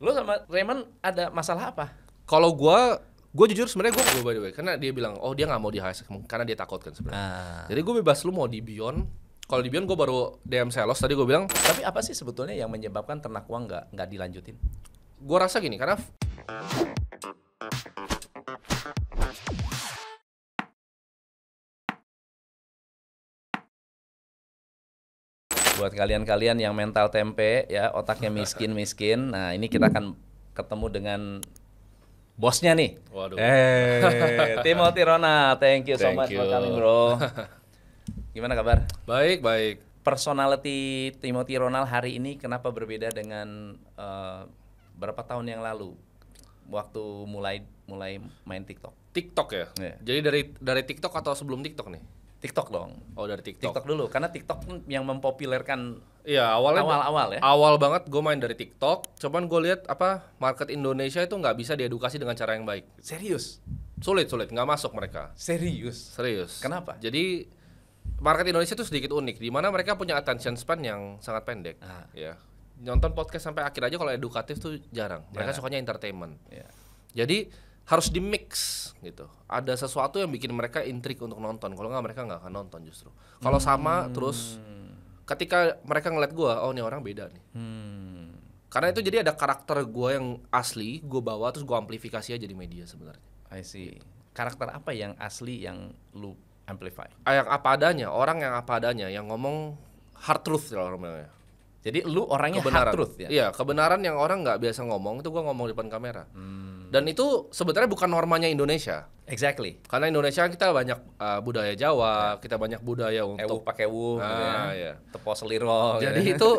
Lu sama Raymond ada masalah apa? Kalau gue, gue jujur sebenarnya gue gue by the way karena dia bilang oh dia nggak mau di HSK karena dia takut kan sebenarnya ah. jadi gue bebas lu mau di Beyond kalau di Beyond gue baru DM Selos tadi gue bilang tapi apa sih sebetulnya yang menyebabkan ternak uang nggak nggak dilanjutin gue rasa gini karena buat kalian-kalian yang mental tempe ya otaknya miskin miskin nah ini kita akan ketemu dengan bosnya nih waduh hey, eh, Timothy Rona thank you thank so much you. for bro gimana kabar baik baik personality Timothy Ronald hari ini kenapa berbeda dengan uh, berapa tahun yang lalu waktu mulai mulai main TikTok TikTok ya yeah. jadi dari dari TikTok atau sebelum TikTok nih TikTok dong. Oh dari TikTok. TikTok dulu karena TikTok yang mempopulerkan. Iya awalnya awal-awal ya. Awal banget gue main dari TikTok. Cuman gue lihat apa market Indonesia itu nggak bisa diedukasi dengan cara yang baik. Serius? Sulit sulit nggak masuk mereka. Serius? Serius. Kenapa? Jadi market Indonesia itu sedikit unik di mana mereka punya attention span yang sangat pendek. Ah. Ya. Nonton podcast sampai akhir aja kalau edukatif tuh jarang. Mereka jarang. Iya. sukanya entertainment. Ya. Jadi harus di mix gitu. Ada sesuatu yang bikin mereka intrik untuk nonton. Kalau nggak mereka nggak akan nonton justru. Kalau hmm. sama terus ketika mereka ngeliat gue, oh ini orang beda nih. Hmm. Karena itu jadi ada karakter gue yang asli, gue bawa terus gue amplifikasi aja di media sebenarnya. I see. Gitu. Karakter apa yang asli yang lu amplify? Ah, yang apa adanya, orang yang apa adanya, yang ngomong hard truth kalau namanya. Jadi lu orangnya kebenaran. hard truth ya? Iya, kebenaran yang orang nggak biasa ngomong itu gue ngomong di depan kamera. Hmm dan itu sebenarnya bukan normanya Indonesia Exactly. Karena Indonesia kan kita banyak uh, budaya Jawa, yeah. kita banyak budaya untuk pakai wu, ah, gitu ya. Yeah. Iya. tepo seliro. Gitu ya. Jadi gitu.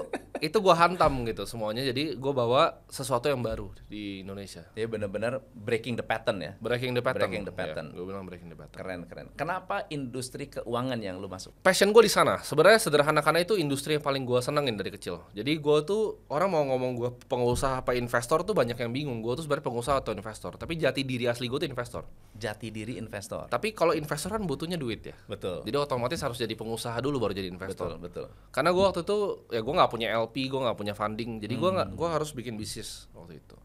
itu itu gue hantam gitu semuanya. Jadi gue bawa sesuatu yang baru di Indonesia. Jadi benar-benar breaking the pattern ya. Breaking the pattern. Breaking the iya, pattern. Yeah, gue bilang breaking the pattern. Keren keren. Kenapa industri keuangan yang lu masuk? Passion gue di sana. Sebenarnya sederhana karena itu industri yang paling gue senengin dari kecil. Jadi gue tuh orang mau ngomong gue pengusaha apa investor tuh banyak yang bingung. Gue tuh sebenarnya pengusaha atau investor. Tapi jati diri asli gue tuh investor. Jati jati diri investor. Tapi kalau investor kan butuhnya duit ya. Betul. Jadi otomatis harus jadi pengusaha dulu baru jadi investor. Betul. betul. Karena gue waktu itu ya gue nggak punya LP, gue nggak punya funding, jadi gue nggak hmm. gue harus bikin bisnis waktu itu.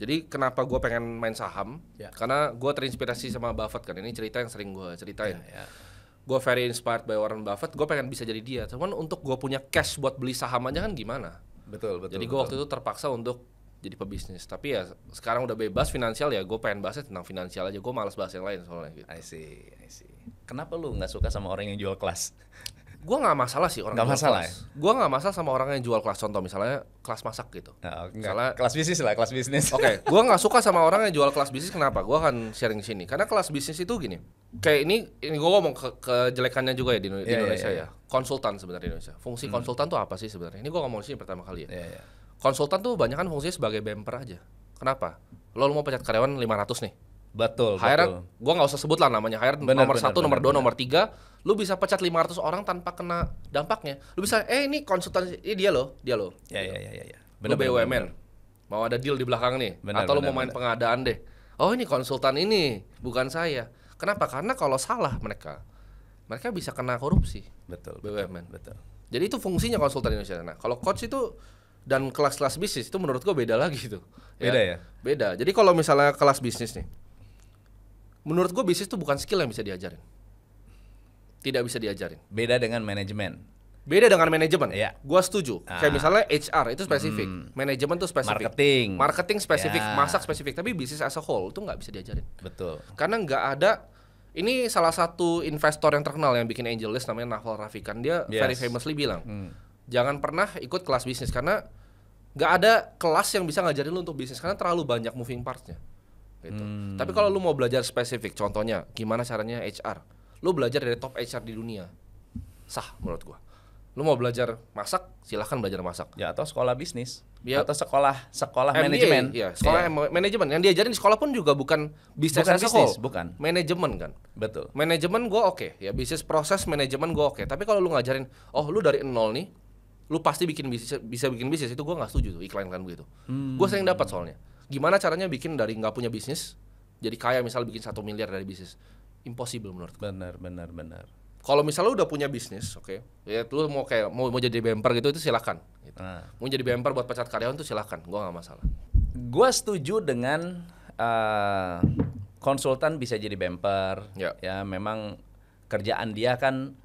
Jadi kenapa gue pengen main saham? Ya. Karena gue terinspirasi sama Buffett kan. Ini cerita yang sering gue ceritain. Ya, ya. Gue very inspired by Warren Buffett. Gue pengen bisa jadi dia. Cuman untuk gue punya cash buat beli saham aja kan gimana? Betul betul. Jadi gue waktu itu terpaksa untuk jadi pebisnis tapi ya sekarang udah bebas finansial ya gue pengen bahasnya tentang finansial aja gue malas bahas yang lain soalnya gitu. I see, I see. Kenapa lu nggak suka sama orang yang jual kelas? gue nggak masalah sih orang nggak masalah kelas. ya? gue nggak masalah sama orang yang jual kelas contoh misalnya kelas masak gitu nah, misalnya kelas bisnis lah kelas bisnis oke okay, gue nggak suka sama orang yang jual kelas bisnis kenapa gue akan sharing sini karena kelas bisnis itu gini kayak ini ini gue ngomong ke kejelekannya juga ya di, yeah, Indonesia yeah, yeah. ya konsultan sebenarnya Indonesia fungsi hmm. konsultan tuh apa sih sebenarnya ini gue ngomong sini pertama kali ya yeah, yeah konsultan tuh banyak kan fungsinya sebagai bemper aja. Kenapa? Lo, lo mau pecat karyawan 500 nih. Betul, hire, betul. Gua nggak usah sebut lah namanya Hire bener, nomor bener, satu, bener, nomor dua, bener. nomor tiga. Lu bisa pecat 500 orang tanpa kena dampaknya. Lu bisa, eh ini konsultan, ini dia loh, dia loh. Ya, ya, ya, ya. ya. Bener, lu BUMN, bener, mau ada deal di belakang nih, bener, atau bener, lu mau main bener. pengadaan deh. Oh ini konsultan ini, bukan saya. Kenapa? Karena kalau salah mereka, mereka bisa kena korupsi. Betul. BUMN. Betul. betul. Jadi itu fungsinya konsultan Indonesia. Nah, kalau coach itu dan kelas-kelas bisnis itu menurut gue beda lagi tuh. Ya? Beda ya? Beda. Jadi kalau misalnya kelas bisnis nih, menurut gue bisnis itu bukan skill yang bisa diajarin. Tidak bisa diajarin. Beda dengan manajemen. Beda dengan manajemen. Iya. Gua setuju. Ah. Kayak misalnya HR itu spesifik, hmm. manajemen tuh spesifik. Marketing. Marketing spesifik, ya. masak spesifik, tapi bisnis as a whole itu nggak bisa diajarin. Betul. Karena nggak ada ini salah satu investor yang terkenal yang bikin angel list namanya Naval Rafikan dia yes. very famously bilang hmm jangan pernah ikut kelas bisnis karena nggak ada kelas yang bisa ngajarin lu untuk bisnis karena terlalu banyak moving partsnya gitu. Hmm. Tapi kalau lu mau belajar spesifik, contohnya gimana caranya HR, lu belajar dari top HR di dunia, sah menurut gua. Lu mau belajar masak, silahkan belajar masak. Ya atau sekolah bisnis, ya, atau sekolah sekolah manajemen. Iya, sekolah yeah. Iya. manajemen. Yang diajarin di sekolah pun juga bukan bisnis bukan bisnis, bukan. Manajemen kan. Betul. Manajemen gua oke, okay. ya bisnis proses manajemen gua oke. Okay. Tapi kalau lu ngajarin, oh lu dari nol nih, lu pasti bikin bisnis bisa bikin bisnis itu gue nggak setuju tuh iklan iklan begitu hmm. gue sering dapat soalnya gimana caranya bikin dari nggak punya bisnis jadi kaya misal bikin satu miliar dari bisnis impossible menurut gue. benar benar benar kalau misalnya lu udah punya bisnis, oke, okay, ya lu mau kayak mau mau jadi bemper gitu itu silakan. Gitu. Nah. Mau jadi bemper buat pecat karyawan itu silakan, gue nggak masalah. gue setuju dengan uh, konsultan bisa jadi bemper. Ya. ya memang kerjaan dia kan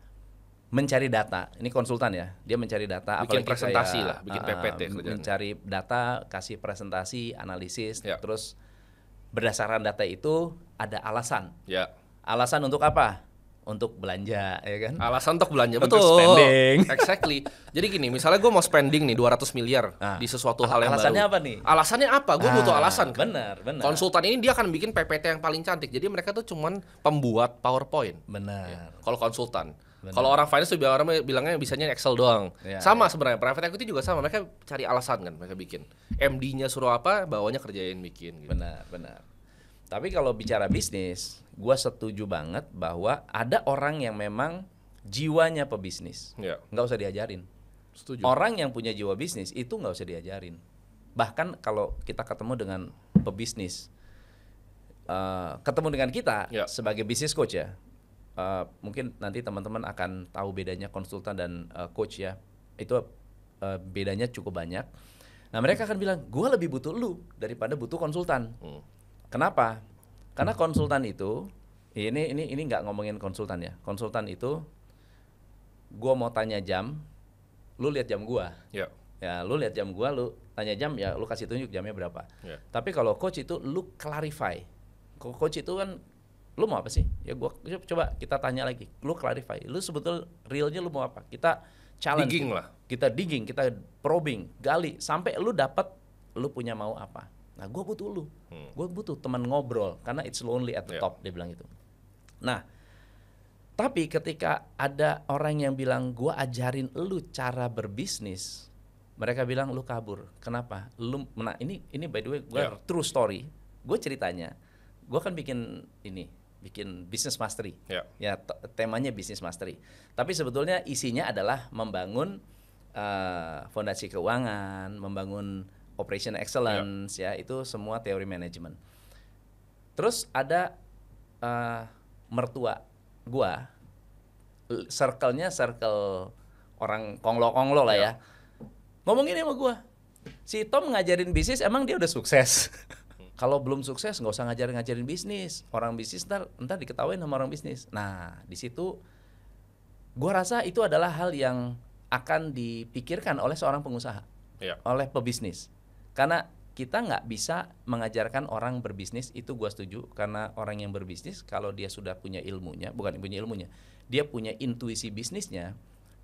mencari data. Ini konsultan ya, dia mencari data. Bikin presentasi kayak, lah, bikin eh, PPT. Uh, eh, mencari data, kasih presentasi, analisis, ya. terus berdasarkan data itu ada alasan. Ya. Alasan untuk apa? Untuk belanja, ya kan? Alasan untuk belanja, betul. Untuk spending. Exactly. Jadi gini, misalnya gue mau spending nih 200 miliar nah, di sesuatu hal yang alasannya baru. Alasannya apa nih? Alasannya apa? Gue nah, butuh ah, alasan. Kan? Benar, benar. Konsultan ini dia akan bikin PPT yang paling cantik. Jadi mereka tuh cuman pembuat PowerPoint. Benar. Ya, kalau konsultan. Kalau orang finance tuh orang bilangnya bisanya Excel doang. Ya, sama ya. sebenarnya private equity juga sama. Mereka cari alasan kan mereka bikin. MD-nya suruh apa, bawahnya kerjain bikin. Gitu. Benar, benar. Tapi kalau bicara bisnis, gue setuju banget bahwa ada orang yang memang jiwanya pebisnis. Ya. Nggak usah diajarin. Setuju. Orang yang punya jiwa bisnis itu gak usah diajarin. Bahkan kalau kita ketemu dengan pebisnis, uh, ketemu dengan kita ya. sebagai bisnis coach ya, uh, mungkin nanti teman-teman akan tahu bedanya konsultan dan uh, coach ya. Itu uh, bedanya cukup banyak. Nah mereka akan bilang, gue lebih butuh lu daripada butuh konsultan. Hmm. Kenapa? Karena konsultan itu, ini ini ini nggak ngomongin konsultan ya. Konsultan itu, gue mau tanya jam, lu lihat jam gue. Yeah. Ya, lu lihat jam gue, lu tanya jam, ya lu kasih tunjuk jamnya berapa. Yeah. Tapi kalau coach itu, lu clarify. Coach itu kan lu mau apa sih ya gua ya coba kita tanya lagi lu clarify lu sebetul realnya lu mau apa kita challenge digging lah kita digging kita probing gali sampai lu dapat lu punya mau apa nah gua butuh lu hmm. gua butuh teman ngobrol karena it's lonely at the yeah. top dia bilang gitu nah tapi ketika ada orang yang bilang gua ajarin lu cara berbisnis mereka bilang lu kabur kenapa lu nah ini ini by the way gua yeah. true story gue ceritanya gue kan bikin ini bikin bisnis mastery. Yeah. Ya, ya temanya bisnis mastery. Tapi sebetulnya isinya adalah membangun uh, fondasi keuangan, membangun operation excellence yeah. ya itu semua teori manajemen. Terus ada uh, mertua gua circle-nya circle orang konglo-konglo lah yeah. ya. Ngomongin sama gua. Si Tom ngajarin bisnis emang dia udah sukses. Kalau belum sukses nggak usah ngajarin-ngajarin bisnis. Orang bisnis ntar, ntar diketawain sama orang bisnis. Nah, di situ gua rasa itu adalah hal yang akan dipikirkan oleh seorang pengusaha, ya. oleh pebisnis. Karena kita nggak bisa mengajarkan orang berbisnis itu gua setuju karena orang yang berbisnis kalau dia sudah punya ilmunya bukan punya ilmunya dia punya intuisi bisnisnya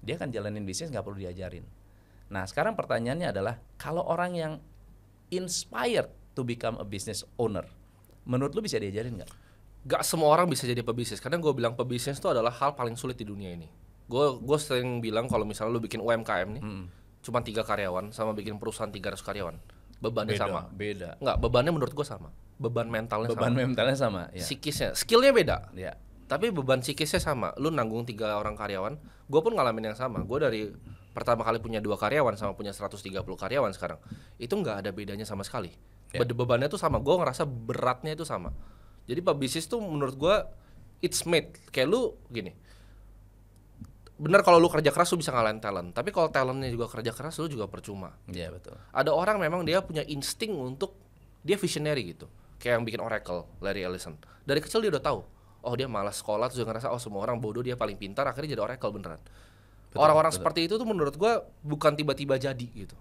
dia akan jalanin bisnis nggak perlu diajarin nah sekarang pertanyaannya adalah kalau orang yang inspired to become a business owner. Menurut lu bisa diajarin nggak? Gak semua orang bisa jadi pebisnis. karena gue bilang pebisnis itu adalah hal paling sulit di dunia ini. Gue gue sering bilang kalau misalnya lu bikin UMKM nih, hmm. cuma tiga karyawan sama bikin perusahaan 300 karyawan, bebannya beda, sama. Beda. Nggak, bebannya menurut gue sama. Beban mentalnya beban sama. Beban mentalnya sama. Ya. Sikisnya, skillnya beda. Ya. Tapi beban psikisnya sama. Lu nanggung tiga orang karyawan. Gue pun ngalamin yang sama. Gue dari pertama kali punya dua karyawan sama punya 130 karyawan sekarang itu nggak ada bedanya sama sekali yeah. Ya. bebannya tuh sama gue ngerasa beratnya itu sama jadi pebisnis tuh menurut gue it's made kayak lu gini bener kalau lu kerja keras lu bisa ngalahin talent tapi kalau talentnya juga kerja keras lu juga percuma iya yeah, betul ada orang memang dia punya insting untuk dia visionary gitu kayak yang bikin Oracle Larry Ellison dari kecil dia udah tahu oh dia malas sekolah terus dia ngerasa oh semua orang bodoh dia paling pintar akhirnya jadi Oracle beneran orang-orang seperti itu tuh menurut gue bukan tiba-tiba jadi gitu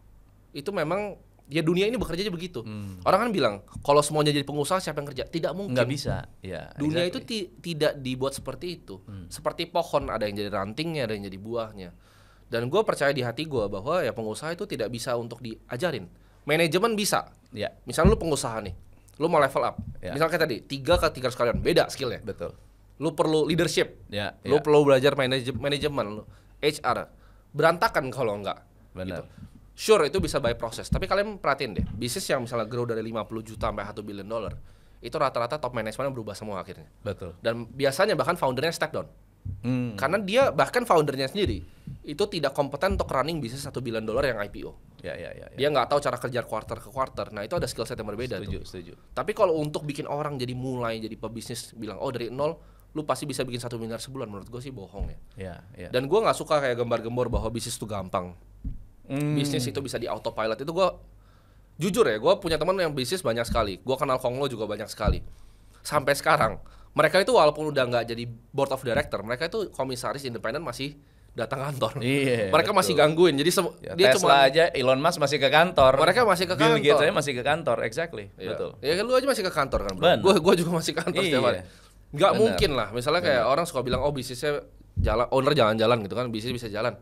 itu memang ya dunia ini bekerja aja begitu. Hmm. Orang kan bilang kalau semuanya jadi pengusaha siapa yang kerja? Tidak mungkin. Gak bisa. Ya, dunia exactly. itu ti tidak dibuat seperti itu. Hmm. Seperti pohon ada yang jadi rantingnya, ada yang jadi buahnya. Dan gue percaya di hati gue bahwa ya pengusaha itu tidak bisa untuk diajarin. Manajemen bisa. Ya. Misalnya lu pengusaha nih, lu mau level up. Ya. Misalnya kayak tadi tiga ke tiga sekalian, beda skillnya. Betul. Lu perlu leadership. Ya, lu iya. perlu belajar manajemen, manajemen, HR. Berantakan kalau enggak. Benar. Gitu Sure itu bisa by proses, tapi kalian perhatiin deh, bisnis yang misalnya grow dari 50 juta sampai 1 billion dollar, itu rata-rata top manajemen berubah semua akhirnya. Betul. Dan biasanya bahkan foundernya step down. Hmm. Karena dia bahkan foundernya sendiri itu tidak kompeten untuk running bisnis satu billion dollar yang IPO. Ya, ya, ya, ya. Dia nggak tahu cara kerja quarter ke quarter. Nah itu ada skill set yang berbeda. Setuju, tuh. setuju. Tapi kalau untuk bikin orang jadi mulai jadi pebisnis bilang oh dari nol lu pasti bisa bikin satu miliar sebulan menurut gue sih bohong ya. ya, ya. Dan gue nggak suka kayak gembar-gembor bahwa bisnis itu gampang hmm. bisnis itu bisa di autopilot itu gue jujur ya gue punya teman yang bisnis banyak sekali gue kenal Konglo juga banyak sekali sampai sekarang mereka itu walaupun udah nggak jadi board of director mereka itu komisaris independen masih datang kantor. Iya. Mereka betul. masih gangguin. Jadi ya, dia Tesla cuma aja Elon Musk masih ke kantor. Mereka masih ke kantor. Bill Gates masih ke kantor, exactly. Iya. Betul. Ya kan lu aja masih ke kantor kan, Bro. Gue gue juga masih ke kantor iya. setiap hari. Iya. nggak mungkin lah. Misalnya kayak Bener. orang suka bilang oh bisnisnya jalan owner jalan-jalan gitu kan, bisnis bisa jalan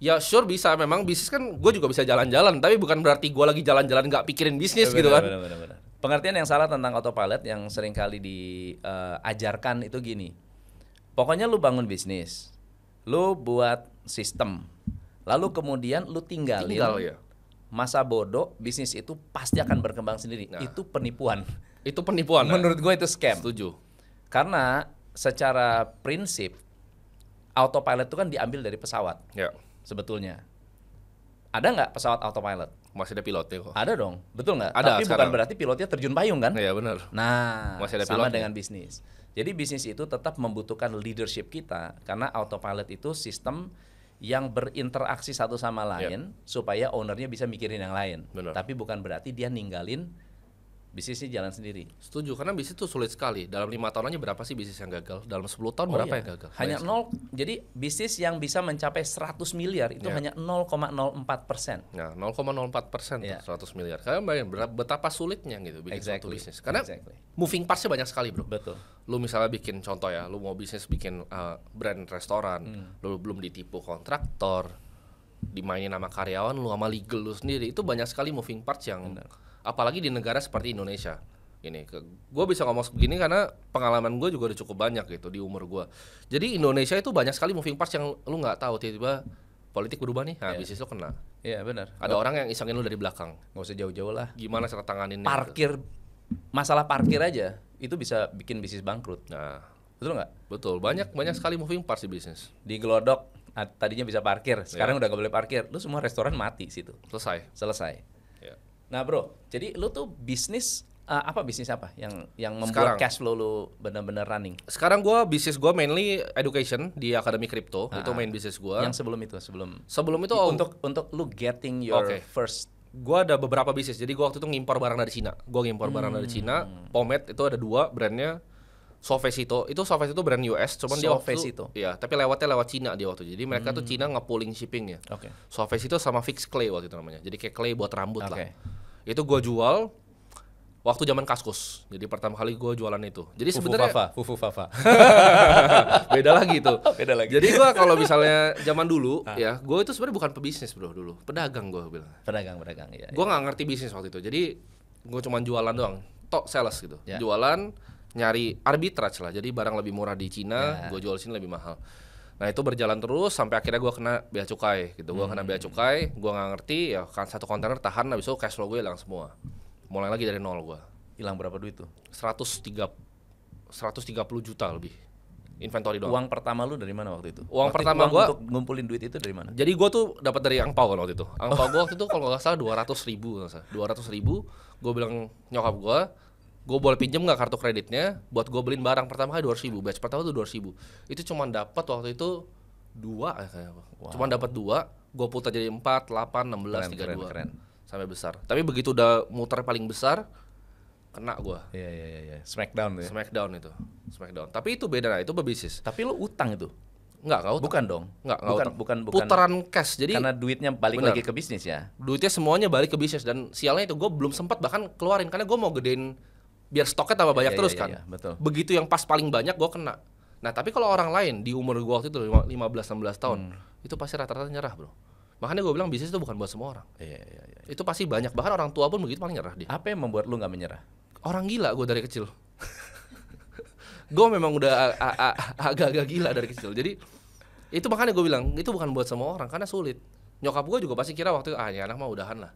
ya sure bisa memang bisnis kan gue juga bisa jalan-jalan tapi bukan berarti gue lagi jalan-jalan nggak pikirin bisnis gitu kan bener, bener, bener. pengertian yang salah tentang autopilot yang sering kali diajarkan eh, uh, itu gini pokoknya lu bangun bisnis lu buat sistem lalu kemudian lu tinggalin Tinggal, ya. masa bodoh bisnis itu pasti akan berkembang sendiri nah, itu penipuan itu penipuan nah. menurut gue itu scam setuju karena secara prinsip autopilot itu kan diambil dari pesawat yeah sebetulnya. Ada nggak pesawat autopilot? Masih ada pilotnya kok. Ada dong, betul nggak? Ada. Tapi sekarang. bukan berarti pilotnya terjun payung kan? Iya benar. Nah, Masih ada sama pilotnya. dengan bisnis. Jadi bisnis itu tetap membutuhkan leadership kita karena autopilot itu sistem yang berinteraksi satu sama iya. lain yep. supaya ownernya bisa mikirin yang lain. Bener. Tapi bukan berarti dia ninggalin bisnisnya jalan sendiri. Setuju, karena bisnis itu sulit sekali. Dalam lima tahun aja berapa sih bisnis yang gagal? Dalam 10 tahun oh berapa iya. yang gagal? Hanya nol. Jadi bisnis yang bisa mencapai 100 miliar itu yeah. hanya 0,04 persen. Ya, nah, 0,04 persen yeah. Iya. 100 miliar. Kalian bayangin betapa sulitnya gitu bikin exactly. satu bisnis. Karena exactly. moving partsnya banyak sekali bro. Betul. Lu misalnya bikin contoh ya, lu mau bisnis bikin uh, brand restoran, hmm. lu belum ditipu kontraktor, dimainin nama karyawan lu sama legal lu sendiri itu banyak sekali moving parts yang Benar apalagi di negara seperti Indonesia ini gue bisa ngomong begini karena pengalaman gue juga udah cukup banyak gitu di umur gue jadi Indonesia itu banyak sekali moving parts yang lu nggak tahu tiba-tiba politik berubah nih nah, yeah. bisnis iya. lu kena iya yeah, benar ada oh. orang yang isengin lu dari belakang nggak usah jauh-jauh lah gimana cara tangani? Gitu? parkir gitu. masalah parkir aja itu bisa bikin bisnis bangkrut nah betul nggak betul banyak banyak sekali moving parts di bisnis di gelodok tadinya bisa parkir sekarang yeah. udah nggak boleh parkir lu semua restoran mati situ selesai selesai Nah bro, jadi lu tuh bisnis uh, apa bisnis apa yang yang membuat Sekarang. cash flow lu benar-benar running? Sekarang gua bisnis gua mainly education di Akademi Crypto, itu ah, ah. main bisnis gua. Yang sebelum itu, sebelum Sebelum itu oh, untuk untuk lu getting your okay. first Gue ada beberapa bisnis. Jadi gue waktu itu ngimpor barang dari Cina. Gue ngimpor hmm. barang dari Cina. Hmm. Pomet itu ada dua brandnya Sovesito itu Sovesito brand US cuman dia waktu iya. tapi lewatnya lewat Cina dia waktu jadi mereka hmm. tuh Cina ya. shippingnya okay. Sovesito sama fix clay waktu itu namanya jadi kayak clay buat rambut okay. lah itu gua jual waktu zaman kaskus jadi pertama kali gua jualan itu jadi sebenarnya fufu fafa beda lagi itu beda lagi jadi gua kalau misalnya zaman dulu ah. ya gua itu sebenarnya bukan pebisnis bro dulu pedagang gua bilang pedagang pedagang ya Gua iya. nggak ngerti bisnis waktu itu jadi gua cuma jualan doang tok sales gitu yeah. jualan nyari arbitrage lah. Jadi barang lebih murah di Cina, yeah. gue jual di sini lebih mahal. Nah itu berjalan terus sampai akhirnya gue kena bea cukai gitu. Gue hmm. kena bea hmm. cukai, gue nggak ngerti ya kan satu kontainer tahan habis itu cash flow gue hilang semua. Mulai lagi dari nol gue. Hilang berapa duit tuh? 130 130 juta lebih. Inventory doang. Uang pertama lu dari mana waktu itu? Uang waktu pertama gue untuk ngumpulin duit itu dari mana? Jadi gue tuh dapat dari angpau kan waktu itu. Angpau gue waktu itu kalau nggak salah dua ratus ribu nggak salah. 200 ribu, Gue bilang nyokap gue gue boleh pinjam nggak kartu kreditnya buat gue beliin barang pertama kali dua ribu batch pertama tuh dua ribu itu cuma dapat waktu itu dua eh, wow. cuma dapat dua gue putar jadi empat delapan enam belas tiga dua sampai besar tapi begitu udah muter paling besar kena gue iya, iya iya iya smackdown ya smackdown itu smackdown tapi itu beda itu berbisnis tapi lu utang itu Enggak, kau bukan dong. Enggak, bukan, bukan bukan putaran cash. Jadi karena duitnya balik bener. lagi ke bisnis ya. Duitnya semuanya balik ke bisnis dan sialnya itu gue belum sempat bahkan keluarin karena gue mau gedein biar stoknya tambah banyak iya, terus iya, kan. Iya, betul. Begitu yang pas paling banyak gue kena. Nah tapi kalau orang lain di umur gue waktu itu 15-16 tahun hmm. itu pasti rata-rata nyerah bro. Makanya gue bilang bisnis itu bukan buat semua orang. Iya, iya, iya. Itu pasti banyak bahkan orang tua pun begitu paling nyerah dia. Apa yang membuat lu nggak menyerah? Orang gila gue dari kecil. gue memang udah agak-agak gila dari kecil. Jadi itu makanya gue bilang itu bukan buat semua orang karena sulit. Nyokap gue juga pasti kira waktu itu ah ya anak mah udahan lah.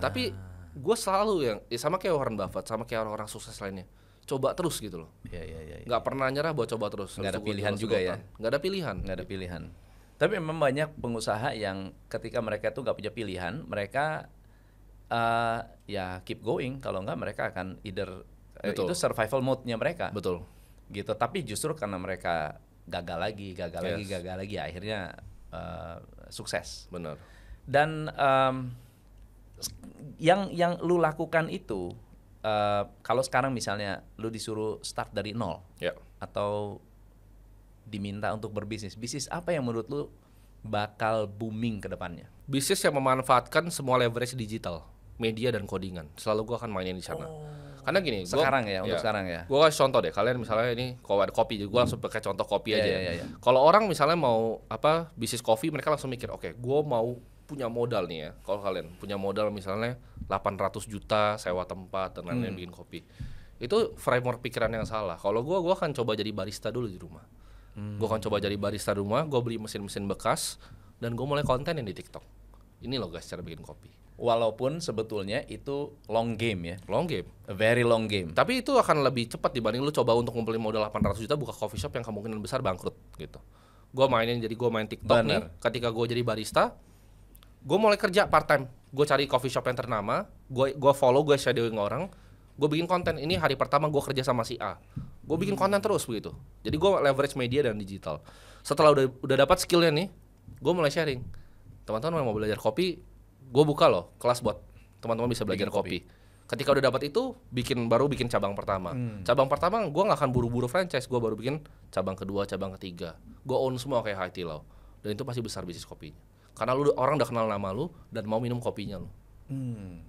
Tapi ah gue selalu yang ya sama kayak Warren Buffett sama kayak orang-orang sukses lainnya coba terus gitu loh ya, ya, ya, ya. nggak pernah nyerah buat coba terus nggak ada pilihan juga ya nggak ada pilihan nggak ada pilihan tapi memang banyak pengusaha yang ketika mereka tuh nggak punya pilihan mereka uh, ya keep going kalau nggak mereka akan either eh, Betul. itu survival mode-nya mereka betul gitu tapi justru karena mereka gagal lagi gagal yes. lagi gagal lagi akhirnya uh, sukses benar dan um, yang yang lu lakukan itu uh, kalau sekarang misalnya lu disuruh start dari nol yeah. atau diminta untuk berbisnis bisnis apa yang menurut lu bakal booming ke depannya bisnis yang memanfaatkan semua leverage digital media dan codingan selalu gua akan mainin di sana oh. karena gini sekarang gua, ya untuk ya, sekarang ya gua kasih contoh deh kalian misalnya ini kalau ada kopi gua langsung pakai contoh kopi yeah, aja yeah, yeah, yeah. Iya. kalau orang misalnya mau apa bisnis kopi mereka langsung mikir oke okay, gua mau punya modal nih ya, kalau kalian punya modal misalnya 800 juta sewa tempat dan lain-lain hmm. bikin kopi. Itu framework pikiran yang salah. Kalau gue, gue akan coba jadi barista dulu di rumah. Hmm. gue akan coba jadi barista di rumah, Gue beli mesin-mesin bekas dan gue mulai konten yang di TikTok. Ini loh guys cara bikin kopi. Walaupun sebetulnya itu long game ya. Long game. A very long game. Tapi itu akan lebih cepat dibanding lu coba untuk ngumpulin modal 800 juta buka coffee shop yang kemungkinan besar bangkrut gitu. Gue mainin jadi gue main TikTok Bener. nih. Ketika gue jadi barista, gue mulai kerja part time gue cari coffee shop yang ternama gue gue follow gue shadowing orang gue bikin konten ini hari pertama gue kerja sama si A gue bikin konten terus begitu jadi gue leverage media dan digital setelah udah udah dapat skillnya nih gue mulai sharing teman-teman yang mau belajar kopi gue buka loh kelas buat teman-teman bisa belajar kopi. ketika udah dapat itu bikin baru bikin cabang pertama hmm. cabang pertama gue nggak akan buru-buru franchise gue baru bikin cabang kedua cabang ketiga gue own semua kayak Haiti loh. dan itu pasti besar bisnis kopinya karena lu orang udah kenal nama lu dan mau minum kopinya lu hmm.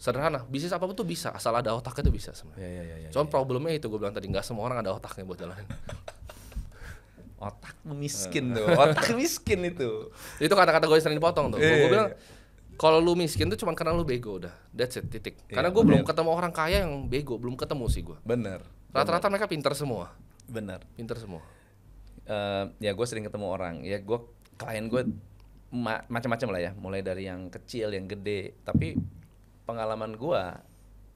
sederhana bisnis apapun tuh bisa asal ada otaknya tuh bisa sebenarnya ya, ya, ya, ya cuman ya, ya, problemnya itu gue bilang tadi nggak semua orang ada otaknya buat jalanin otak miskin eh. tuh otak miskin itu itu kata-kata gue sering dipotong tuh iya, gue iya, bilang iya. kalau lu miskin tuh cuman karena lu bego udah that's it titik karena gue belum ketemu orang kaya yang bego belum ketemu sih gue bener rata-rata mereka pinter semua bener pinter semua uh, ya gue sering ketemu orang ya gue klien gue ma macam-macam lah ya mulai dari yang kecil yang gede tapi pengalaman gua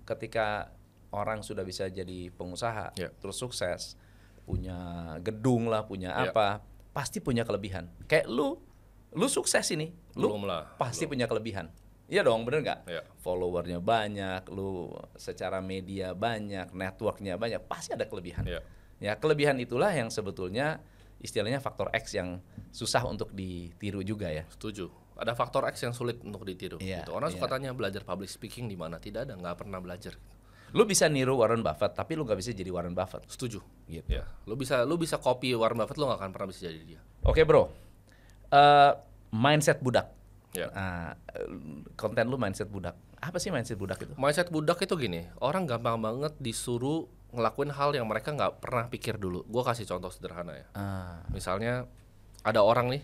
ketika orang sudah bisa jadi pengusaha yeah. terus sukses punya gedung lah punya yeah. apa pasti punya kelebihan kayak lu lu sukses ini lu lah pasti belum. punya kelebihan Iya dong, bener nggak? Ya. Followernya banyak, lu secara media banyak, networknya banyak, pasti ada kelebihan. Ya. ya kelebihan itulah yang sebetulnya istilahnya faktor X yang susah untuk ditiru juga ya. Setuju. Ada faktor X yang sulit untuk ditiru. Yeah, gitu. Orang yeah. suka tanya belajar public speaking di mana? Tidak ada, nggak pernah belajar. Lu bisa niru Warren Buffett, tapi lu nggak bisa jadi Warren Buffett. Setuju. Gitu. Ya. Lu bisa lu bisa copy Warren Buffett, lu nggak akan pernah bisa jadi dia. Oke okay, bro, uh, mindset budak. Yeah. Iya. Uh, konten lu mindset budak. Apa sih mindset budak itu? Mindset budak itu gini, orang gampang banget disuruh ngelakuin hal yang mereka nggak pernah pikir dulu. Gue kasih contoh sederhana ya. Uh. Misalnya ada orang nih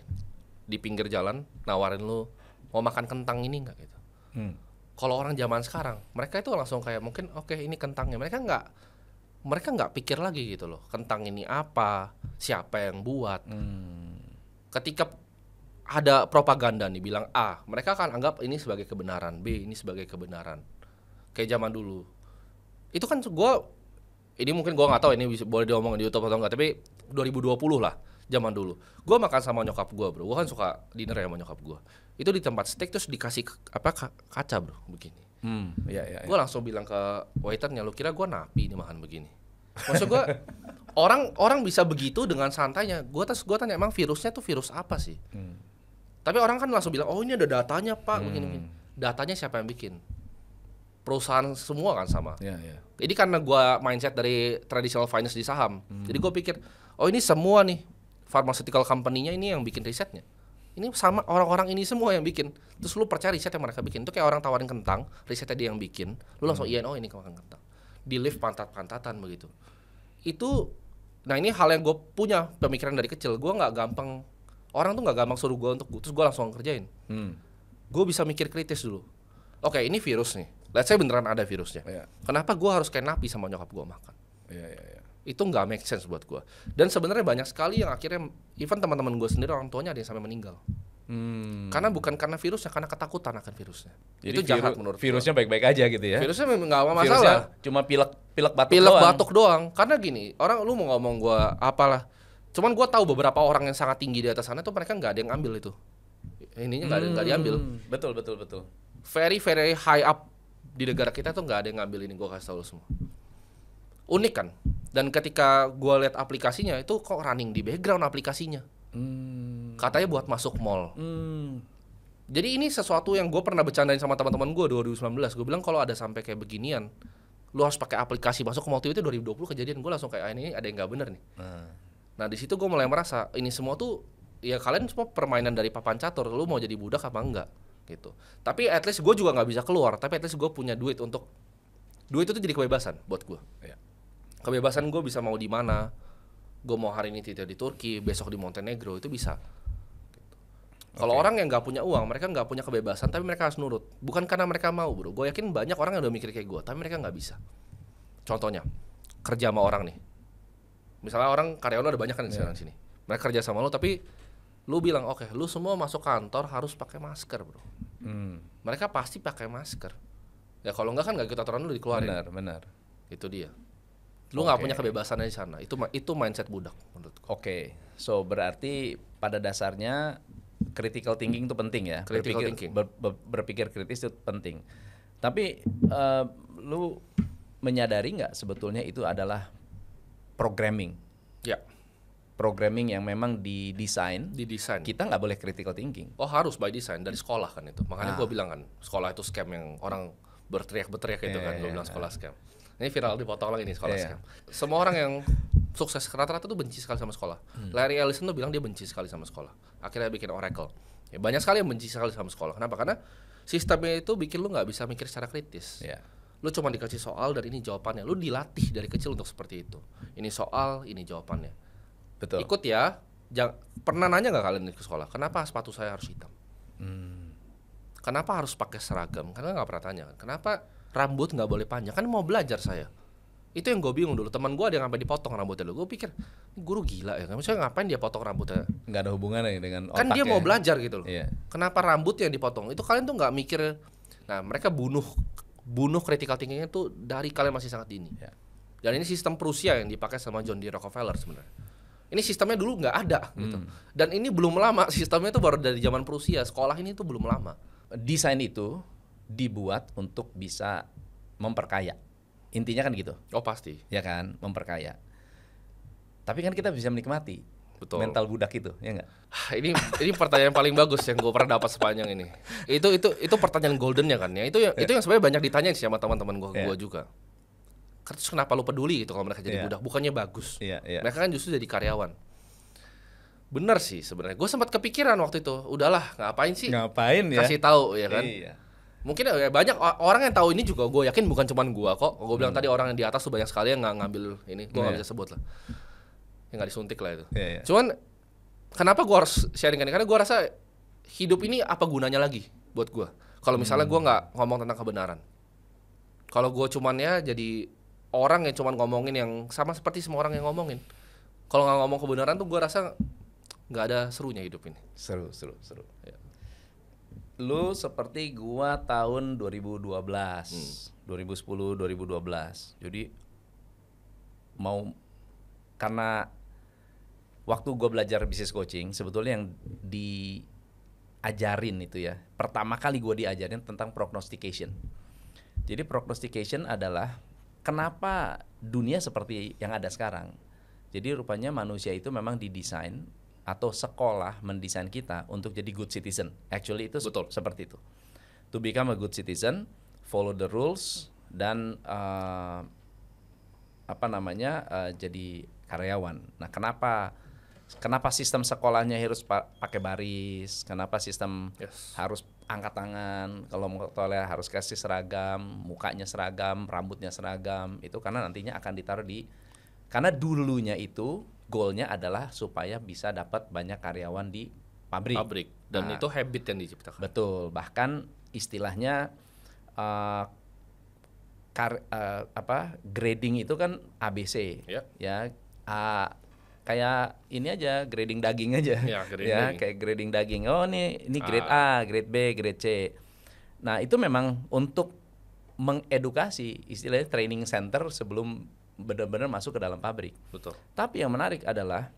di pinggir jalan nawarin lu mau makan kentang ini nggak gitu. Hmm. Kalau orang zaman sekarang, mereka itu langsung kayak mungkin oke okay, ini kentangnya. Mereka nggak mereka nggak pikir lagi gitu loh. Kentang ini apa? Siapa yang buat? Hmm. Ketika ada propaganda nih bilang A, mereka akan anggap ini sebagai kebenaran, B ini sebagai kebenaran. Kayak zaman dulu. Itu kan gue ini mungkin gue nggak tahu ini bisa, boleh diomong di YouTube atau enggak tapi 2020 lah zaman dulu gue makan sama nyokap gue bro gue kan suka dinner ya sama nyokap gue itu di tempat steak terus dikasih apa kaca bro begini hmm, ya, ya, ya. gue langsung bilang ke waiternya lo kira gue napi ini makan begini maksud gue orang orang bisa begitu dengan santainya gue tas gue tanya emang virusnya tuh virus apa sih hmm. tapi orang kan langsung bilang oh ini ada datanya pak begini hmm. begini datanya siapa yang bikin perusahaan semua kan sama. Yeah, yeah. Jadi karena gue mindset dari traditional finance di saham, hmm. jadi gue pikir, oh ini semua nih pharmaceutical company-nya ini yang bikin risetnya. Ini sama orang-orang ini semua yang bikin. Terus lu percaya riset yang mereka bikin. Itu kayak orang tawarin kentang, risetnya dia yang bikin. Lu langsung hmm. oh ini orang kentang. Di lift pantat-pantatan begitu. Itu, nah ini hal yang gue punya pemikiran dari kecil. Gue nggak gampang, orang tuh nggak gampang suruh gue untuk, terus gue langsung kerjain. Hmm. Gue bisa mikir kritis dulu. Oke, ini virus nih Let's say beneran ada virusnya. Yeah. Kenapa gue harus kayak napi sama nyokap gue makan? Yeah, yeah, yeah. Itu nggak make sense buat gue. Dan sebenarnya banyak sekali yang akhirnya, even teman-teman gue sendiri orang tuanya ada yang sampai meninggal. Hmm. Karena bukan karena virusnya, karena ketakutan akan virusnya. Jadi itu jahat viru, menurut virusnya baik-baik aja gitu ya. Virusnya nggak masalah. Virusnya cuma pilek pilek batuk pilek doang. batuk doang. Karena gini, orang lu mau ngomong gue, apalah. Cuman gue tahu beberapa orang yang sangat tinggi di atas sana tuh mereka nggak ada yang ambil itu. Ininya nggak hmm. ada nggak hmm. diambil. Betul betul betul. Very very high up di negara kita tuh nggak ada yang ngambil ini gue kasih tau lo semua unik kan dan ketika gue lihat aplikasinya itu kok running di background aplikasinya hmm. katanya buat masuk mall hmm. jadi ini sesuatu yang gue pernah bercandain sama teman-teman gue 2019 gue bilang kalau ada sampai kayak beginian lu harus pakai aplikasi masuk ke mall itu 2020 kejadian gue langsung kayak ah, ini ada yang nggak bener nih hmm. nah di situ gue mulai merasa ini semua tuh ya kalian semua permainan dari papan catur lu mau jadi budak apa enggak gitu tapi at least gue juga nggak bisa keluar tapi at least gue punya duit untuk duit itu tuh jadi kebebasan buat gue yeah. kebebasan gue bisa mau di mana gue mau hari ini tidur di Turki besok di Montenegro itu bisa gitu. kalau okay. orang yang nggak punya uang mereka nggak punya kebebasan tapi mereka harus nurut bukan karena mereka mau bro gue yakin banyak orang yang udah mikir kayak gue tapi mereka nggak bisa contohnya kerja sama orang nih misalnya orang karyawan ada banyak kan di iya. sini mereka kerja sama lo tapi lu bilang oke okay, lu semua masuk kantor harus pakai masker bro hmm. mereka pasti pakai masker ya kalau enggak kan nggak kita aturan lu dikeluarin benar benar itu dia lu nggak okay. punya kebebasan di sana itu itu mindset budak menurut oke okay. so berarti pada dasarnya critical thinking itu penting ya critical berpikir, thinking ber, ber, berpikir kritis itu penting tapi uh, lu menyadari nggak sebetulnya itu adalah programming ya programming yang memang didesain, didesain. kita nggak boleh critical thinking. Oh harus by design dari sekolah kan itu. Makanya ah. gue bilang kan sekolah itu scam yang orang berteriak-berteriak itu yeah, kan. Gue yeah, bilang sekolah iya. scam. Ini viral di dipotong lagi nih sekolah yeah. scam. Semua orang yang sukses rata-rata tuh benci sekali sama sekolah. Hmm. Larry Ellison tuh bilang dia benci sekali sama sekolah. Akhirnya bikin Oracle. Ya, banyak sekali yang benci sekali sama sekolah. Kenapa? Karena sistemnya itu bikin lu nggak bisa mikir secara kritis. Yeah lu cuma dikasih soal dan ini jawabannya lu dilatih dari kecil untuk seperti itu ini soal ini jawabannya Betul. Ikut ya. Jangan, pernah nanya nggak kalian ke sekolah, kenapa sepatu saya harus hitam? Hmm. Kenapa harus pakai seragam? Karena nggak pernah tanya. Kenapa rambut nggak boleh panjang? Kan mau belajar saya. Itu yang gue bingung dulu. Teman gue ada yang sampai dipotong rambutnya dulu. Gue pikir, guru gila ya. Kan? Maksudnya ngapain dia potong rambutnya? Nggak ada hubungannya dengan otak Kan dia ya. mau belajar gitu loh. yeah. Kenapa rambut yang dipotong? Itu kalian tuh nggak mikir. Nah mereka bunuh bunuh critical thinkingnya tuh dari kalian masih sangat dini. yeah. Dan ini sistem Prusia yang dipakai sama John D. Rockefeller sebenarnya ini sistemnya dulu nggak ada gitu. hmm. gitu. Dan ini belum lama sistemnya itu baru dari zaman Prusia. Sekolah ini itu belum lama. Desain itu dibuat untuk bisa memperkaya. Intinya kan gitu. Oh, pasti. Ya kan, memperkaya. Tapi kan kita bisa menikmati Betul. mental budak itu, ya enggak? Ah, ini ini pertanyaan paling bagus yang gue pernah dapat sepanjang ini. Itu itu itu pertanyaan goldennya kan ya. Itu yang ya. itu yang sebenarnya banyak ditanya sih sama teman-teman gue yeah. gua ya. juga terus kenapa lu peduli gitu kalau mereka jadi yeah. Iya. budak bukannya bagus yeah, yeah. mereka kan justru jadi karyawan bener sih sebenarnya gue sempat kepikiran waktu itu udahlah ngapain sih ngapain ya kasih tahu ya kan iya. mungkin ya, banyak orang yang tahu ini juga gue yakin bukan cuman gue kok gue bilang hmm. tadi orang yang di atas tuh banyak sekali yang nggak ngambil ini gue nggak yeah. bisa sebut lah yang nggak disuntik lah itu yeah, yeah. cuman kenapa gue harus sharing ini karena gue rasa hidup ini apa gunanya lagi buat gue kalau misalnya hmm. gue nggak ngomong tentang kebenaran kalau gue cuman ya jadi orang yang cuma ngomongin yang sama seperti semua orang yang ngomongin kalau nggak ngomong kebenaran tuh gue rasa nggak ada serunya hidup ini seru seru seru ya. lu seperti gue tahun 2012 hmm. 2010 2012 jadi mau karena waktu gue belajar bisnis coaching sebetulnya yang diajarin itu ya pertama kali gue diajarin tentang prognostication jadi prognostication adalah kenapa dunia seperti yang ada sekarang. Jadi rupanya manusia itu memang didesain atau sekolah mendesain kita untuk jadi good citizen. Actually itu betul seperti itu. To become a good citizen, follow the rules dan uh, apa namanya uh, jadi karyawan. Nah, kenapa kenapa sistem sekolahnya harus pakai baris, kenapa sistem yes. harus angkat tangan, kalau mau ke toilet harus kasih seragam, mukanya seragam, rambutnya seragam, itu karena nantinya akan ditaruh di karena dulunya itu goalnya adalah supaya bisa dapat banyak karyawan di pabrik. Pabrik. Dan nah, itu habit yang diciptakan. Betul. Bahkan istilahnya uh, kar, uh, apa grading itu kan ABC. Yeah. Ya. A kayak ini aja grading daging aja ya, grading. ya kayak grading daging oh ini ini ah. grade ah. A grade B grade C nah itu memang untuk mengedukasi istilahnya training center sebelum benar-benar masuk ke dalam pabrik betul tapi yang menarik adalah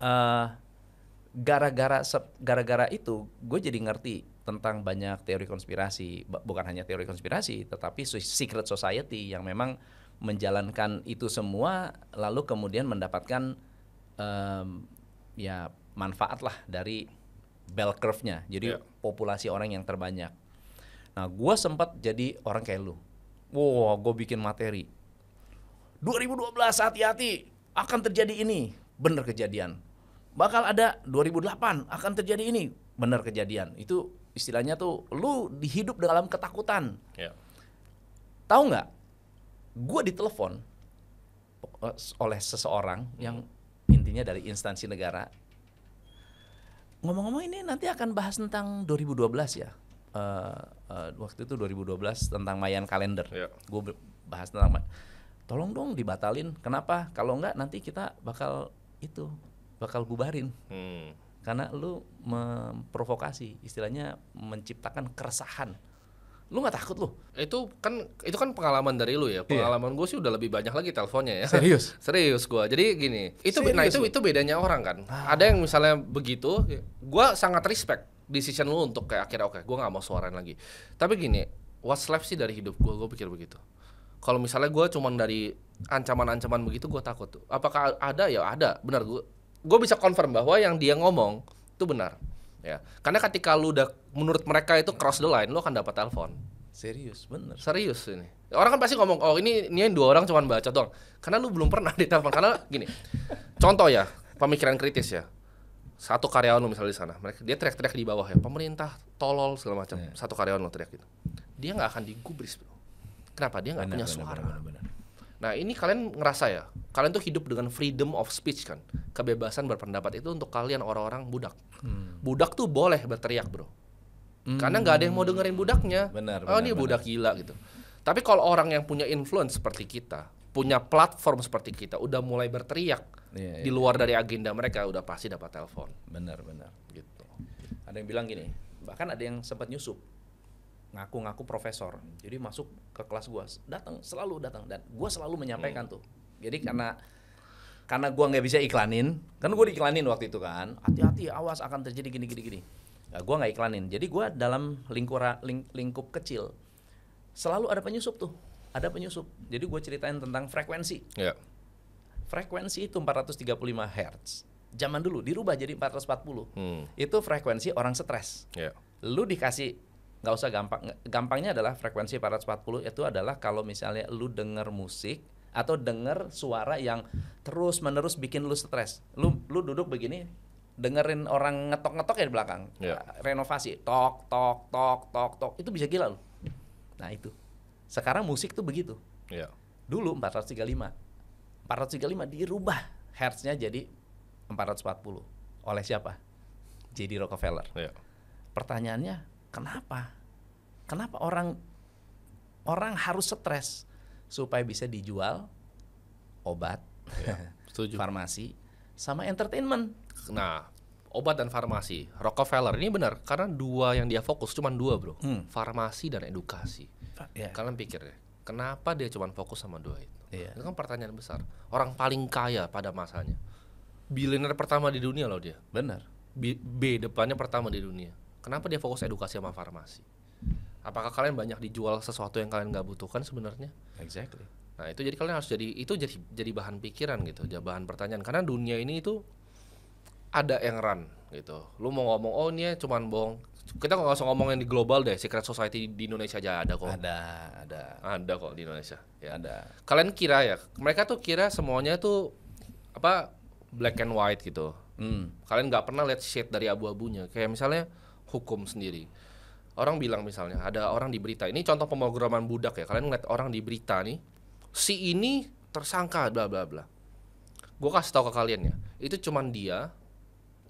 gara eh, gara-gara gara-gara itu gue jadi ngerti tentang banyak teori konspirasi bukan hanya teori konspirasi tetapi secret society yang memang menjalankan itu semua lalu kemudian mendapatkan um, ya manfaat lah dari bell curve-nya jadi yeah. populasi orang yang terbanyak nah gue sempat jadi orang kayak lu wow gue bikin materi 2012 hati-hati akan terjadi ini bener kejadian bakal ada 2008 akan terjadi ini bener kejadian itu istilahnya tuh lu dihidup dalam ketakutan yeah. tahu nggak gue ditelepon eh, oleh seseorang yang intinya dari instansi negara ngomong-ngomong ini nanti akan bahas tentang 2012 ya uh, uh, waktu itu 2012 tentang Mayan kalender ya. gue bahas tentang tolong dong dibatalin kenapa kalau enggak nanti kita bakal itu bakal bubarin hmm. karena lu memprovokasi istilahnya menciptakan keresahan lu nggak takut lu itu kan itu kan pengalaman dari lu ya iya. pengalaman iya. gue sih udah lebih banyak lagi teleponnya ya serius serius gue jadi gini itu nah, serius nah itu lu? itu bedanya orang kan ah. ada yang misalnya begitu gue sangat respect decision lu untuk kayak akhirnya oke okay, gue nggak mau suarain lagi tapi gini what's left sih dari hidup gue gue pikir begitu kalau misalnya gue cuma dari ancaman-ancaman begitu gue takut tuh apakah ada ya ada benar gue gue bisa confirm bahwa yang dia ngomong itu benar Ya. Karena ketika lu udah menurut mereka itu cross the line, lu akan dapat telepon. Serius, bener. Serius ini. Orang kan pasti ngomong, oh ini ini dua orang cuman baca doang. Karena lu belum pernah ditelepon. Karena gini, contoh ya, pemikiran kritis ya. Satu karyawan lu misalnya di sana, mereka dia teriak-teriak di bawah ya, pemerintah tolol segala macam. Yeah. Satu karyawan lu teriak gitu. Dia nggak akan digubris, bro. Kenapa? Dia nggak punya bener, suara. Bener, bener, bener. Nah ini kalian ngerasa ya, kalian tuh hidup dengan freedom of speech kan kebebasan berpendapat itu untuk kalian orang-orang budak hmm. budak tuh boleh berteriak bro hmm. karena nggak ada yang mau hmm. dengerin budaknya benar, oh ini benar. budak gila gitu tapi kalau orang yang punya influence seperti kita punya platform seperti kita udah mulai berteriak yeah, yeah. di luar dari agenda mereka udah pasti dapat telepon benar benar gitu ada yang bilang gini bahkan ada yang sempat nyusup ngaku-ngaku profesor jadi masuk ke kelas gua datang selalu datang dan gua selalu menyampaikan hmm. tuh jadi karena karena gua nggak bisa iklanin, kan gua diiklanin waktu itu kan. Hati-hati, awas akan terjadi gini gini gini. Nah, gua nggak iklanin. Jadi gue dalam lingkura, ling, lingkup kecil selalu ada penyusup tuh. Ada penyusup. Jadi gue ceritain tentang frekuensi. Yeah. Frekuensi itu 435 Hz. Zaman dulu dirubah jadi 440. Hmm. Itu frekuensi orang stres. Yeah. Lu dikasih nggak usah gampang gampangnya adalah frekuensi 440 itu adalah kalau misalnya lu denger musik atau denger suara yang terus menerus bikin lu stres. Lu lu duduk begini dengerin orang ngetok-ngetok ya di belakang. Yeah. Ya. Renovasi tok tok tok tok tok itu bisa gila lu. Nah, itu. Sekarang musik tuh begitu. Yeah. Dulu 435. 435 dirubah hertznya jadi 440 oleh siapa? Jadi Rockefeller. Yeah. Pertanyaannya, kenapa? Kenapa orang orang harus stres? supaya bisa dijual obat, ya, farmasi, sama entertainment. Nah, obat dan farmasi. Rockefeller ini benar karena dua yang dia fokus cuma dua bro, hmm. farmasi dan edukasi. Yeah. Iya. Kalian pikir deh, kenapa dia cuma fokus sama dua itu? Yeah. Itu kan pertanyaan besar. Orang paling kaya pada masanya, bilioner pertama di dunia loh dia. Benar. B, B depannya pertama di dunia. Kenapa dia fokus edukasi sama farmasi? apakah kalian banyak dijual sesuatu yang kalian nggak butuhkan sebenarnya exactly nah itu jadi kalian harus jadi itu jadi jadi bahan pikiran gitu jadi bahan pertanyaan karena dunia ini itu ada yang run gitu lu mau ngomong oh ini ya cuman bohong kita nggak usah ngomong yang di global deh secret society di Indonesia aja ada kok ada ada ada kok di Indonesia ya ada kalian kira ya mereka tuh kira semuanya tuh apa black and white gitu hmm. kalian nggak pernah lihat shade dari abu-abunya kayak misalnya hukum sendiri orang bilang misalnya ada orang di berita ini contoh pemrograman budak ya kalian ngeliat orang di berita nih si ini tersangka bla bla bla gue kasih tau ke kalian ya itu cuman dia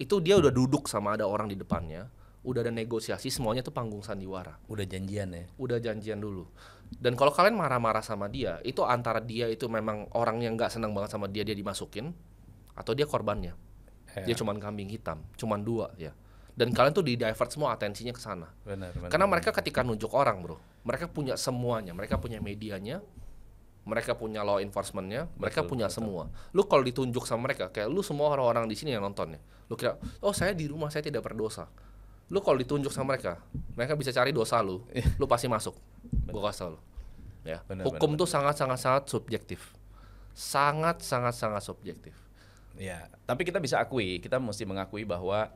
itu dia udah duduk sama ada orang di depannya udah ada negosiasi semuanya tuh panggung sandiwara udah janjian ya udah janjian dulu dan kalau kalian marah-marah sama dia itu antara dia itu memang orang yang nggak senang banget sama dia dia dimasukin atau dia korbannya yeah. dia ya. cuman kambing hitam cuman dua ya dan kalian tuh di divert semua atensinya ke sana. Benar, benar. Karena mereka ketika nunjuk orang, Bro, mereka punya semuanya, mereka punya medianya, mereka punya law enforcementnya, mereka betul, punya betul. semua. Lu kalau ditunjuk sama mereka, kayak lu semua orang-orang di sini yang nontonnya, lu kira, oh saya di rumah saya tidak berdosa. Lu kalau ditunjuk sama mereka, mereka bisa cari dosa lu, iya. lu pasti masuk. Gua kasih lu. Ya. Benar, Hukum benar, tuh sangat-sangat-sangat subjektif, sangat-sangat-sangat subjektif. Ya, tapi kita bisa akui, kita mesti mengakui bahwa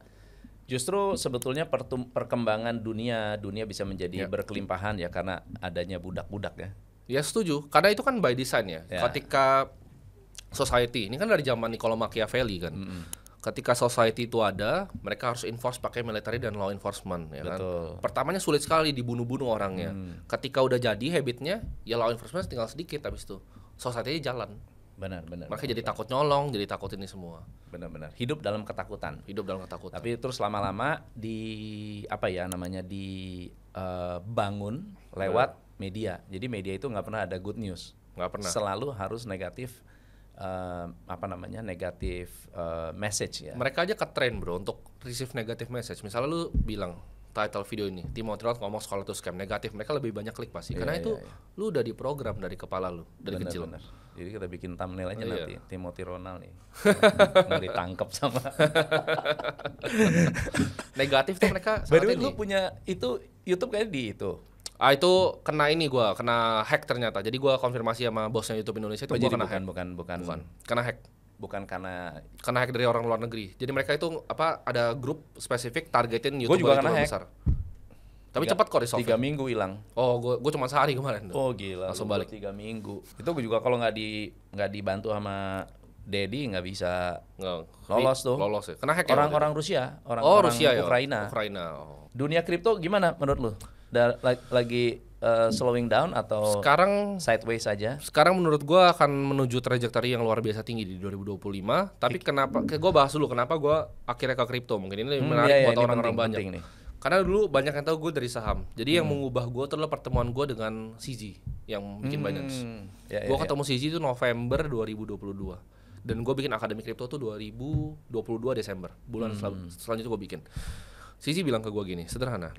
Justru sebetulnya perkembangan dunia dunia bisa menjadi yeah. berkelimpahan ya karena adanya budak-budak ya. Ya setuju, karena itu kan by design ya. Yeah. Ketika society ini kan dari zaman Niccolo Machiavelli kan. Mm -hmm. Ketika society itu ada, mereka harus enforce pakai military dan law enforcement ya kan? Betul. kan. Pertamanya sulit sekali dibunuh-bunuh orangnya. Mm. Ketika udah jadi habitnya, ya law enforcement tinggal sedikit habis itu. society jalan. Benar, benar. makanya jadi takut nyolong, jadi takut ini semua. Benar, benar. Hidup dalam ketakutan. Hidup dalam ketakutan. Tapi terus lama-lama di apa ya namanya di uh, bangun lewat benar. media. Jadi media itu nggak pernah ada good news. Nggak pernah. Selalu harus negatif uh, apa namanya negatif uh, message ya. Mereka aja ke tren bro untuk receive negatif message. Misalnya lu bilang title video ini Timothy Roth ngomong sekolah itu scam negatif mereka lebih banyak klik pasti iya, karena iya, itu iya. lu udah diprogram dari kepala lu dari bener, kecil bener. jadi kita bikin thumbnail aja oh, nanti iya. Timothy Ronald nih nggak ditangkap sama negatif tuh mereka baru ini. lu punya itu YouTube kayaknya di itu Ah itu kena ini gue, kena hack ternyata. Jadi gue konfirmasi sama bosnya YouTube Indonesia itu oh, gua kena bukan, hack. Bukan bukan bukan. Kena hack bukan karena karena hack dari orang luar negeri. Jadi mereka itu apa ada grup spesifik targetin YouTube gua juga kena hack. besar. Tapi tiga, cepat kok resolve. Tiga minggu hilang. Oh, gue gue cuma sehari kemarin. Tuh. Oh gila. Langsung balik. Tiga minggu. Itu gue juga kalau nggak di nggak dibantu sama Dedi nggak bisa nggak, lolos tuh. Lolos ya. Kena hack orang-orang ya, Rusia, orang-orang oh, Rusia ya? Ukraina. Ya? Ukraina. Oh. Dunia kripto gimana menurut lu? Da, lagi Eh, slowing down atau sekarang sideways saja? Sekarang menurut gue akan menuju trajektori yang luar biasa tinggi di 2025. Tapi kenapa? Gue bahas dulu kenapa gue akhirnya ke kripto. Mungkin ini hmm, menarik iya, iya buat orang-orang banyak. nih. Karena dulu banyak yang tahu gue dari saham. Jadi hmm. yang mengubah gue itu adalah pertemuan gue dengan CZ yang bikin hmm. banyak Ya, gue ya, ketemu ya. CZ itu November 2022 dan gue bikin akademi kripto tuh 2022 Desember bulan hmm. sel selanjutnya gue bikin Sisi bilang ke gue gini sederhana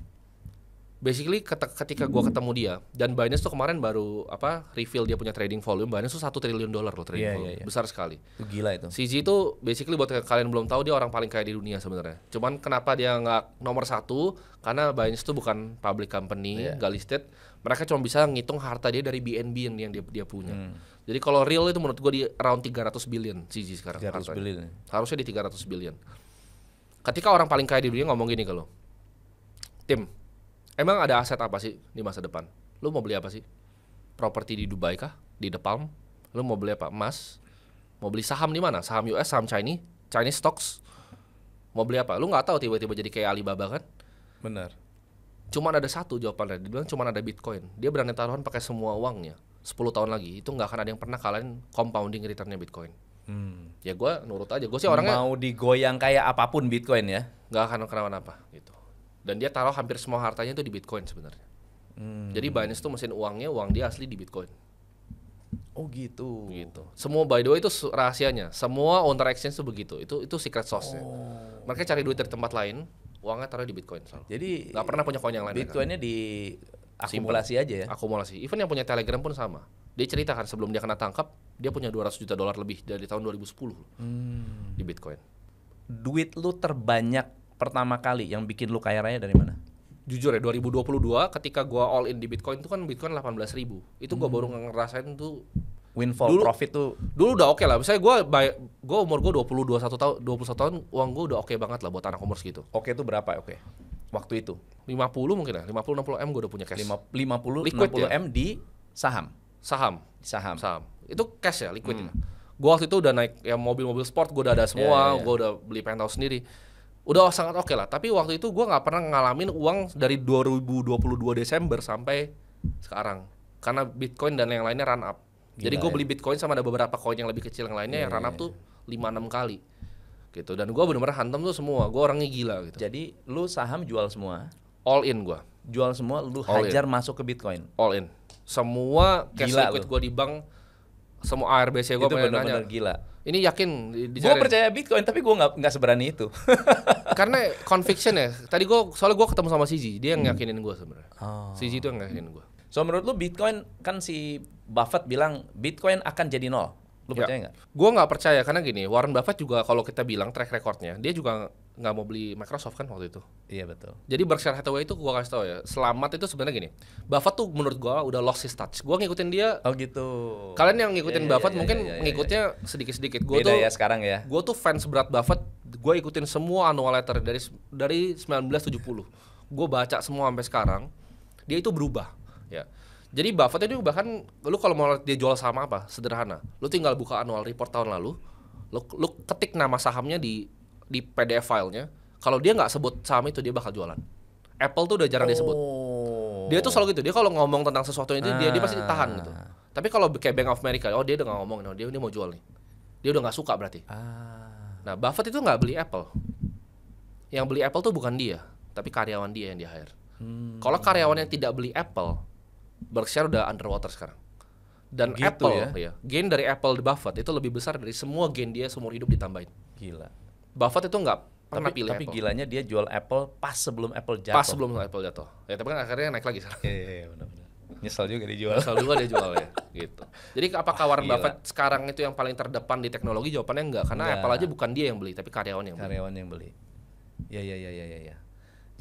basically ketika gue ketemu dia dan Binance tuh kemarin baru apa reveal dia punya trading volume Binance tuh satu triliun dolar loh trading yeah, volume yeah, yeah. besar sekali itu gila itu CZ itu basically buat kalian belum tahu dia orang paling kaya di dunia sebenarnya cuman kenapa dia nggak nomor satu karena Binance tuh bukan public company yeah. gak listed mereka cuma bisa ngitung harta dia dari BNB yang dia dia punya hmm. jadi kalau real itu menurut gue di around 300 billion CZ sekarang 300 hartanya. billion ya? harusnya di 300 billion ketika orang paling kaya di dunia ngomong gini kalau tim Emang ada aset apa sih di masa depan? Lu mau beli apa sih? Properti di Dubai kah? Di The Palm? Lu mau beli apa? Emas? Mau beli saham di mana? Saham US, saham Chinese, Chinese stocks? Mau beli apa? Lu nggak tahu tiba-tiba jadi kayak Alibaba kan? Benar. Cuman ada satu jawabannya. Dia bilang cuman ada Bitcoin. Dia berani taruhan pakai semua uangnya. 10 tahun lagi itu nggak akan ada yang pernah kalahin compounding returnnya Bitcoin. Hmm. Ya gue nurut aja. Gue sih orangnya mau digoyang kayak apapun Bitcoin ya. Nggak akan kenapa-napa gitu dan dia taruh hampir semua hartanya itu di Bitcoin sebenarnya. Hmm. Jadi Binance tuh mesin uangnya uang dia asli di Bitcoin. Oh gitu. Gitu. Semua by the way itu rahasianya. Semua owner exchange tuh begitu. Itu itu secret sauce-nya. Oh. Mereka cari duit dari tempat lain, uangnya taruh di Bitcoin selalu. Jadi nggak pernah punya koin yang lain. Bitcoinnya kan? di akumulasi aja ya. Akumulasi. Even yang punya Telegram pun sama. Dia ceritakan sebelum dia kena tangkap, dia punya 200 juta dolar lebih dari tahun 2010 hmm. di Bitcoin. Duit lu terbanyak pertama kali yang bikin lu kaya raya dari mana? Jujur ya 2022 ketika gua all in di Bitcoin itu kan Bitcoin 18 ribu Itu gua hmm. baru ngerasain tuh windfall dulu, profit tuh dulu udah oke okay lah misalnya gue gue umur gue 20 21 tahun 21 tahun uang gue udah oke okay banget lah buat anak umur segitu oke okay itu berapa oke okay. waktu itu 50 mungkin lah 50 60 m gue udah punya cash 50 liquid 60 ya? m di saham saham saham saham itu cash ya liquid hmm. ya gue waktu itu udah naik ya mobil-mobil sport gue udah ada semua yeah, yeah, yeah. gue udah beli penthouse sendiri udah sangat oke okay lah tapi waktu itu gue nggak pernah ngalamin uang dari 2022 Desember sampai sekarang karena Bitcoin dan yang lainnya run up Gila, jadi gue ya? beli Bitcoin sama ada beberapa koin yang lebih kecil yang lainnya yeah, yang run iya, up iya. tuh lima enam kali gitu dan gue bener-bener hantam tuh semua gue orangnya gila gitu jadi lu saham jual semua all in gue jual semua lu all hajar in. masuk ke bitcoin all in semua cash gila liquid gue di bank semua ARBC gue itu bener-bener gila ini yakin Gue percaya Bitcoin tapi gue nggak nggak seberani itu. Karena conviction ya. Tadi gue soalnya gue ketemu sama Siji, dia yang hmm. yakinin gue sebenarnya. Oh. Siji itu yang yakinin gue. So menurut lu Bitcoin kan si Buffett bilang Bitcoin akan jadi nol. Lu ya. percaya nggak? Gue nggak percaya karena gini, Warren Buffett juga kalau kita bilang track recordnya, dia juga nggak mau beli Microsoft kan waktu itu. Iya betul. Jadi Berkshire Hathaway itu gua kasih tau ya, selamat itu sebenarnya gini. Buffett tuh menurut gua udah lost his touch. Gua ngikutin dia. Oh gitu. Kalian yang ngikutin yeah, iya, Buffett yeah, mungkin yeah, yeah, iya. ngikutnya sedikit-sedikit. Gua Beda tuh ya sekarang ya. Gua tuh fans berat Buffett. Gua ikutin semua annual letter dari dari 1970. gua baca semua sampai sekarang. Dia itu berubah, ya. Jadi Buffett itu bahkan lu kalau mau dia jual sama apa, sederhana. Lu tinggal buka annual report tahun lalu, lu, lu ketik nama sahamnya di di PDF filenya kalau dia nggak sebut saham itu dia bakal jualan. Apple tuh udah jarang oh. disebut. Dia tuh selalu gitu. Dia kalau ngomong tentang sesuatu itu ah. dia dia pasti ah. ditahan gitu. Tapi kalau kayak Bank of America, oh dia udah nggak ngomong, no, dia ini mau jual nih. Dia udah nggak suka berarti. Ah. Nah Buffett itu nggak beli Apple. Yang beli Apple tuh bukan dia, tapi karyawan dia yang di hire. Hmm. Kalau karyawan yang tidak beli Apple, Berkshire udah underwater sekarang. Dan gitu Apple, ya? ya, gain dari Apple di Buffett itu lebih besar dari semua gain dia seumur hidup ditambahin. Gila. Buffett itu nggak pernah tapi, pilih tapi Apple. gilanya dia jual Apple pas sebelum Apple jatuh. Pas sebelum Apple jatuh. Ya tapi kan akhirnya naik lagi sekarang. Iya iya benar-benar. Nyesel juga dia jual. Nyesel juga dia jual ya, gitu. Jadi apakah Warren oh, Buffett sekarang itu yang paling terdepan di teknologi? Jawabannya enggak, karena enggak. Apple aja bukan dia yang beli, tapi karyawan yang karyawan beli. yang beli. Iya iya iya iya iya. Ya.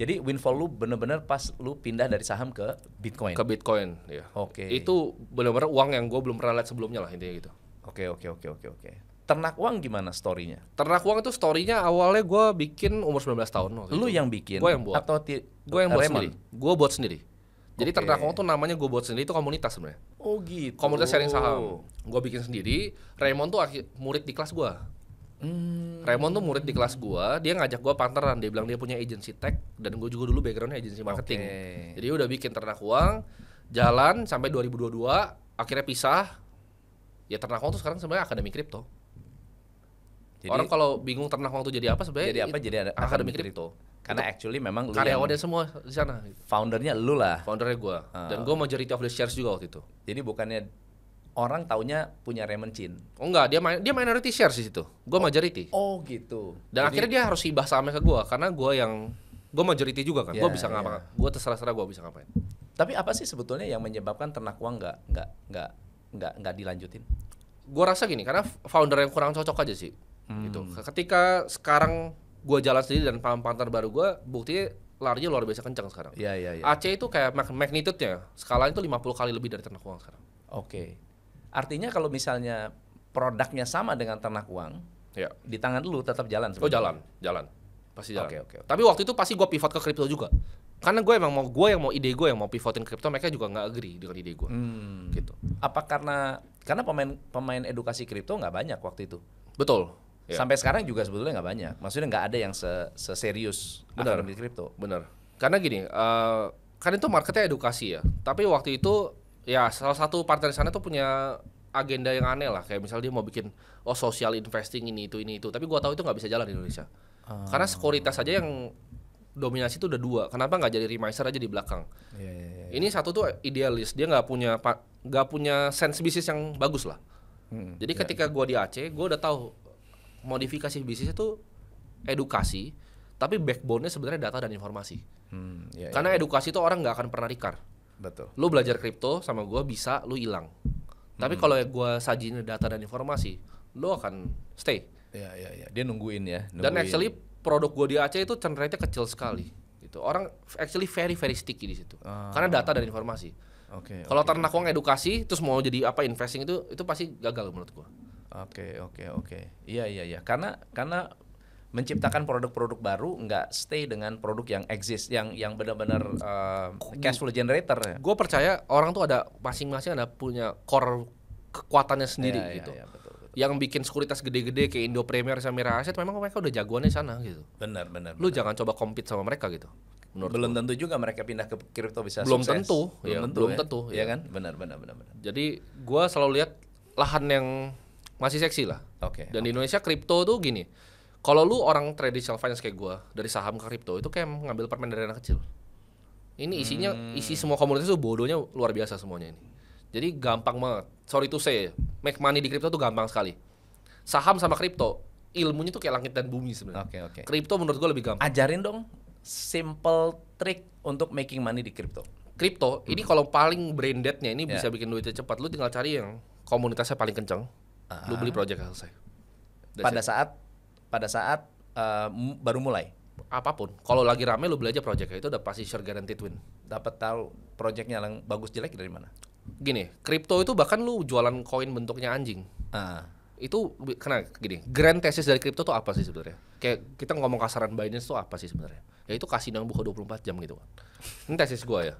Jadi windfall lu bener-bener pas lu pindah dari saham ke Bitcoin. Ke Bitcoin, ya. Oke. Okay. Itu bener-bener uang yang gue belum pernah lihat sebelumnya lah intinya gitu. Oke okay, oke okay, oke okay, oke okay, oke. Okay. Ternak Uang gimana storynya? Ternak Uang itu storynya awalnya gue bikin umur 19 tahun. Lu yang bikin? Gue yang buat. Atau gue yang buat Raymond. sendiri. Gue buat sendiri. Jadi okay. Ternak Uang tuh namanya gue buat sendiri itu komunitas sebenarnya. Oh gitu. Komunitas sharing saham. Oh. Gue bikin sendiri. Raymond tuh murid di kelas gue. Hmm. Raymond tuh murid di kelas gue dia ngajak gue partneran, dia bilang dia punya agency tech dan gue juga dulu backgroundnya agency marketing. Okay. Jadi udah bikin ternak uang, jalan sampai 2022, akhirnya pisah. Ya ternak uang tuh sekarang sebenarnya akademi kripto. Jadi, Orang kalau bingung ternak waktu jadi apa sebenarnya jadi apa jadi ada akademik kripto. itu. Karena actually memang lu karyawannya semua di sana. Gitu. Foundernya lu lah. Foundernya gue. Uh. Ah. Dan gua majority of the shares juga waktu itu. Jadi bukannya orang taunya punya Raymond Chin. Oh enggak, dia main, dia minority shares di situ. Gua oh, majority. Oh gitu. Dan jadi, akhirnya dia harus hibah sama ke gua karena gua yang gue majority juga kan, yeah, gue iya, bisa iya. ngapa? yeah. gue terserah-serah gue bisa ngapain. Tapi apa sih sebetulnya yang menyebabkan ternak uang nggak nggak nggak nggak nggak dilanjutin? Gue rasa gini, karena founder yang kurang cocok aja sih. Hmm. Gitu. Ketika sekarang gue jalan sendiri dan paham pantar baru gue, buktinya larinya luar biasa kencang sekarang. Iya, iya, iya. Aceh itu kayak mag magnitude-nya, skalanya itu 50 kali lebih dari ternak uang sekarang. Oke. Okay. Artinya kalau misalnya produknya sama dengan ternak uang, ya. di tangan lu tetap jalan sebenernya. Oh, jalan, jalan. Pasti jalan. Okay, okay, okay. Tapi waktu itu pasti gue pivot ke kripto juga. Karena gue emang mau gue yang mau ide gue yang mau pivotin kripto, mereka juga nggak agree dengan ide gue. Hmm. Gitu. Apa karena karena pemain pemain edukasi kripto nggak banyak waktu itu? Betul Yeah. Sampai sekarang juga sebetulnya nggak banyak. Maksudnya nggak ada yang se benar di kripto. Benar. Karena gini, uh, kan itu marketnya edukasi ya. Tapi waktu itu ya salah satu partner sana tuh punya agenda yang aneh lah. Kayak misalnya dia mau bikin oh social investing ini itu ini itu. Tapi gua tahu itu nggak bisa jalan di Indonesia. Uh. Karena sekuritas saja yang dominasi itu udah dua. Kenapa nggak jadi remiser aja di belakang? Yeah, yeah, yeah. Ini satu tuh idealis, dia nggak punya nggak punya sense bisnis yang bagus lah. Hmm, Jadi iya. ketika ketika gue di Aceh, gue udah tahu modifikasi bisnis itu edukasi tapi backbone-nya sebenarnya data dan informasi. Hmm, ya, Karena iya. edukasi itu orang nggak akan pernah rikar. Betul. Lu belajar kripto sama gue bisa, lu hilang. Hmm. Tapi kalau gue sajin data dan informasi, lu akan stay. Ya, ya, ya. Dia nungguin ya. Nungguin. Dan actually produk gue di Aceh itu cenderanya kecil sekali. Gitu. Orang actually very very sticky di situ. Ah. Karena data dan informasi. Oke. Okay, kalau okay. ternak uang edukasi, terus mau jadi apa investing itu, itu pasti gagal menurut gue. Oke, okay, oke, okay, oke. Okay. Iya, iya, iya. Karena karena menciptakan produk-produk baru nggak stay dengan produk yang exist yang yang benar-benar uh, cash flow generator. Ya. Gue percaya orang tuh ada masing-masing ada punya core kekuatannya sendiri ya, gitu. Ya, ya, betul, betul. Yang bikin sekuritas gede-gede kayak Indo Premier sama Mira Asset, memang mereka udah jagoannya sana gitu. Benar, benar. Lu benar. jangan coba compete sama mereka gitu. Menurut belum tentu juga mereka pindah ke kripto bisa belum sukses. Tentu, belum ya, tentu, belum ya. tentu, ya. ya kan? Benar, benar, benar, benar. Jadi gue selalu lihat lahan yang masih seksi lah. Oke. Okay. Dan okay. di Indonesia kripto tuh gini. Kalau lu orang traditional finance kayak gue, dari saham ke kripto itu kayak ngambil permen dari anak kecil. Ini isinya hmm. isi semua komunitas tuh bodohnya luar biasa semuanya ini. Jadi gampang banget. Sorry to say, make money di kripto tuh gampang sekali. Saham sama kripto ilmunya tuh kayak langit dan bumi sebenarnya. Oke okay, oke. Okay. Kripto menurut gua lebih gampang. Ajarin dong simple trick untuk making money di kripto. Kripto hmm. ini kalau paling brandednya ini yeah. bisa bikin duitnya cepat. Lu tinggal cari yang komunitasnya paling kenceng uh lu beli ah. project selesai That's pada it. saat pada saat uh, baru mulai apapun kalau lagi rame lu beli aja project itu udah pasti sure guaranteed win dapat tahu projectnya yang bagus jelek dari mana gini kripto itu bahkan lu jualan koin bentuknya anjing uh. itu karena gini grand thesis dari kripto tuh apa sih sebenarnya kayak kita ngomong kasaran Binance tuh apa sih sebenarnya ya itu kasino yang buka 24 jam gitu kan ini tesis gua ya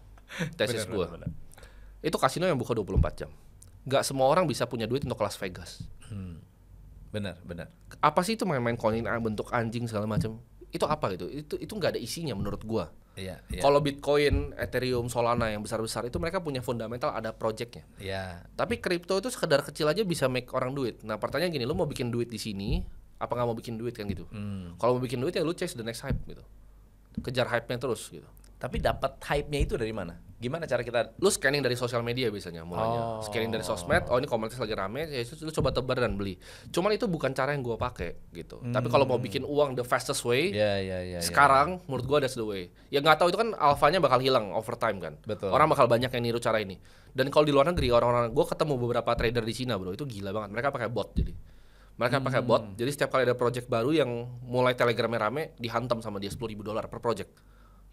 tesis bener, gua itu kasino yang buka 24 jam nggak semua orang bisa punya duit untuk Las Vegas. Hmm. Benar, benar. Apa sih itu main-main koin ah, bentuk anjing segala macam? Itu apa gitu? Itu itu nggak ada isinya menurut gua. Iya. iya. Kalau Bitcoin, Ethereum, Solana yang besar-besar itu mereka punya fundamental ada projectnya. Iya. Tapi kripto itu sekedar kecil aja bisa make orang duit. Nah pertanyaan gini, lu mau bikin duit di sini? Apa nggak mau bikin duit kan gitu? Hmm. Kalau mau bikin duit ya lu chase the next hype gitu. Kejar hype-nya terus gitu. Tapi dapat hype-nya itu dari mana? gimana cara kita lu scanning dari sosial media biasanya mulanya oh. scanning dari sosmed oh ini komunitas lagi rame ya lu coba tebar dan beli cuman itu bukan cara yang gue pakai gitu hmm. tapi kalau mau hmm. bikin uang the fastest way yeah, yeah, yeah, iya. sekarang menurut gue that's the way ya nggak tahu itu kan alfanya bakal hilang over time kan Betul. orang bakal banyak yang niru cara ini dan kalau di luar negeri orang-orang gue ketemu beberapa trader di Cina bro itu gila banget mereka pakai bot jadi mereka hmm. pakai bot hmm. jadi setiap kali ada project baru yang mulai telegramnya rame dihantam sama dia sepuluh ribu dolar per project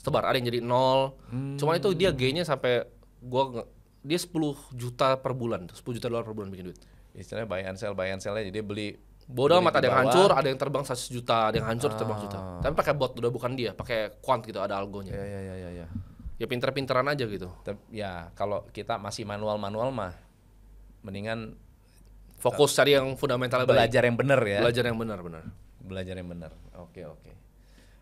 sebar ada yang jadi nol hmm. cuman itu dia hmm. gainnya sampai gua dia 10 juta per bulan 10 juta dolar per bulan bikin duit istilahnya buy and sell buy and sellnya jadi beli bodoh amat ada yang hancur ada yang terbang 100 juta ada yang hancur ah. terbang juta tapi pakai bot udah bukan dia pakai quant gitu ada algonya ya ya ya ya ya, ya pinter-pinteran aja gitu ya kalau kita masih manual-manual mah mendingan fokus cari yang fundamental belajar baik. yang benar ya belajar yang benar benar belajar yang benar oke okay, oke okay.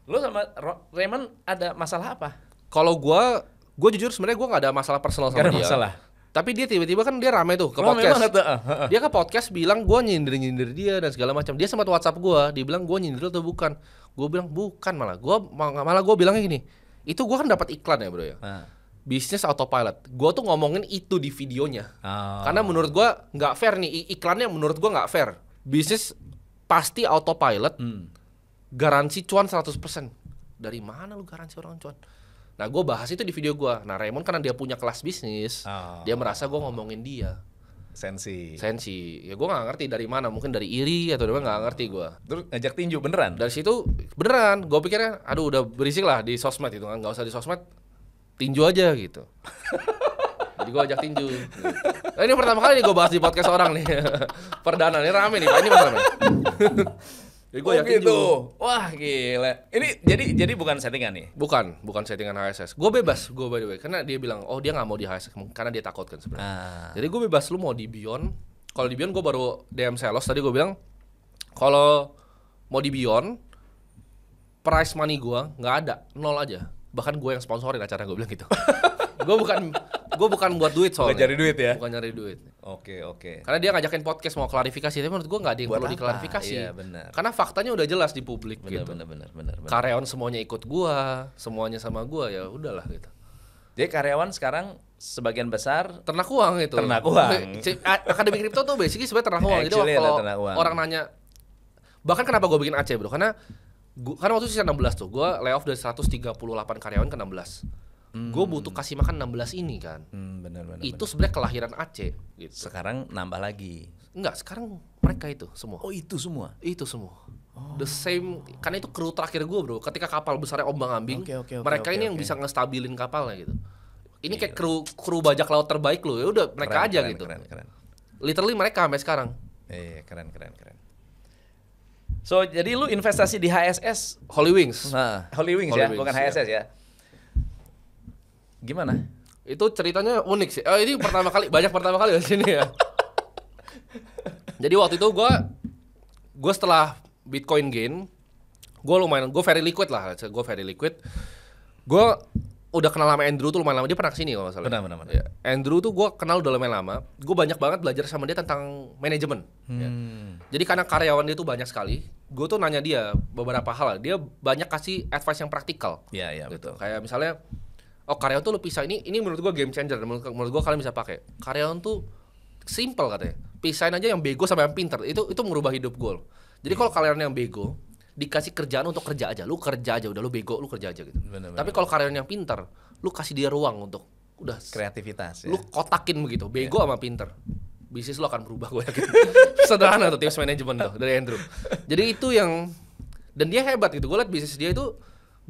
Lu sama Raymond ada masalah apa? Kalau gua gua jujur sebenarnya gua gak ada masalah personal sama gak ada dia. Masalah. Tapi dia tiba-tiba kan dia rame tuh ke rame oh, podcast. Banget, uh, uh, ah, uh. Ah, ah. Dia ke podcast bilang gua nyindir-nyindir dia dan segala macam. Dia sempat WhatsApp gua, dia bilang gue nyindir atau bukan. Gua bilang bukan malah. Gua malah gua bilangnya gini. Itu gua kan dapat iklan ya bro ya. Uh. Bisnis autopilot. Gua tuh ngomongin itu di videonya. Oh. Karena menurut gua nggak fair nih iklannya. Menurut gua nggak fair. Bisnis pasti autopilot. Hmm garansi cuan 100%. Dari mana lu garansi orang cuan? Nah, gue bahas itu di video gue. Nah, Raymond karena dia punya kelas bisnis, oh. dia merasa gue ngomongin dia. Sensi. Sensi. Ya gue nggak ngerti dari mana. Mungkin dari iri atau dari mana nggak ngerti gue. Terus ngajak tinju beneran? Dari situ beneran. Gue pikirnya, aduh udah berisik lah di sosmed itu kan. Gak usah di sosmed, tinju aja gitu. Jadi gue ajak tinju. Nah, ini pertama kali gue bahas di podcast orang nih. Perdana nih rame nih. Pak. Ini masalahnya. Jadi gue oh yakin gitu. Juga. Wah gila. Ini jadi jadi bukan settingan nih. Bukan, bukan settingan HSS. Gue bebas, gue by the way, karena dia bilang oh dia nggak mau di HSS karena dia takut kan sebenarnya. Ah. Jadi gue bebas lu mau di Beyond. Kalau di Beyond gue baru DM Selos tadi gue bilang kalau mau di Beyond price money gue nggak ada nol aja bahkan gue yang sponsorin acara gue bilang gitu gue bukan gue bukan buat duit soalnya. Bukan cari duit ya. Bukan nyari duit. Oke, okay, oke. Okay. Karena dia ngajakin podcast mau klarifikasi, tapi menurut gue nggak ada yang buat perlu diklarifikasi. Iya, benar. Karena faktanya udah jelas di publik Benar gitu. Benar, benar, benar, benar. Karyawan semuanya ikut gue, semuanya sama gue ya udahlah gitu. Jadi karyawan sekarang sebagian besar ternak uang itu. Ternak uang. Akademi kripto tuh basically sebenarnya ternak uang. Jadi kalau orang nanya bahkan kenapa gue bikin Aceh bro karena gua, karena waktu itu sisa 16 tuh gue layoff dari 138 karyawan ke 16 Hmm. Gue butuh kasih makan 16 ini kan. Hmm, bener, bener, itu sebenarnya kelahiran Aceh. Gitu. Sekarang nambah lagi. Enggak, sekarang mereka itu semua. Oh itu semua? Itu semua. Oh. The same, karena itu kru terakhir gue bro. Ketika kapal besarnya ombang ambing, okay, okay, okay, mereka okay, ini okay. yang bisa ngestabilin kapalnya gitu. Ini kayak kru kru bajak laut terbaik loh. Ya udah mereka keren, aja keren, gitu. Keren, keren. Literally mereka sampai sekarang. Iya, eh, keren, keren, keren. So jadi lu investasi di HSS Holy Wings. Nah, Holy Wings Holy ya, Wings, ya. bukan HSS ya. ya. Gimana? Itu ceritanya unik sih. Oh, ini pertama kali banyak pertama kali di sini ya. Jadi waktu itu gue gue setelah Bitcoin gain, gue lumayan gue very liquid lah, gue very liquid. Gue udah kenal sama Andrew tuh lumayan lama dia pernah kesini kalau masalah. Benar benar. benar. Ya. Andrew tuh gue kenal udah lumayan lama. Gue banyak banget belajar sama dia tentang manajemen. Ya. Hmm. Ya. Jadi karena karyawan dia tuh banyak sekali, gue tuh nanya dia beberapa hal. Dia banyak kasih advice yang praktikal. Iya iya gitu. Betul. Kayak misalnya oh karyawan tuh lu pisah ini ini menurut gua game changer menurut, menurut gua kalian bisa pakai karyawan tuh simple katanya pisahin aja yang bego sama yang pinter itu itu merubah hidup gua jadi kalau kalian yang bego dikasih kerjaan untuk kerja aja lu kerja aja udah lu bego lu kerja aja gitu bener, tapi kalau karyawan yang pinter lu kasih dia ruang untuk udah kreativitas ya. lu ya. kotakin begitu iya. bego yeah. sama pinter bisnis lo akan berubah gue yakin sederhana tuh tips manajemen tuh dari Andrew jadi itu yang dan dia hebat gitu gue liat bisnis dia itu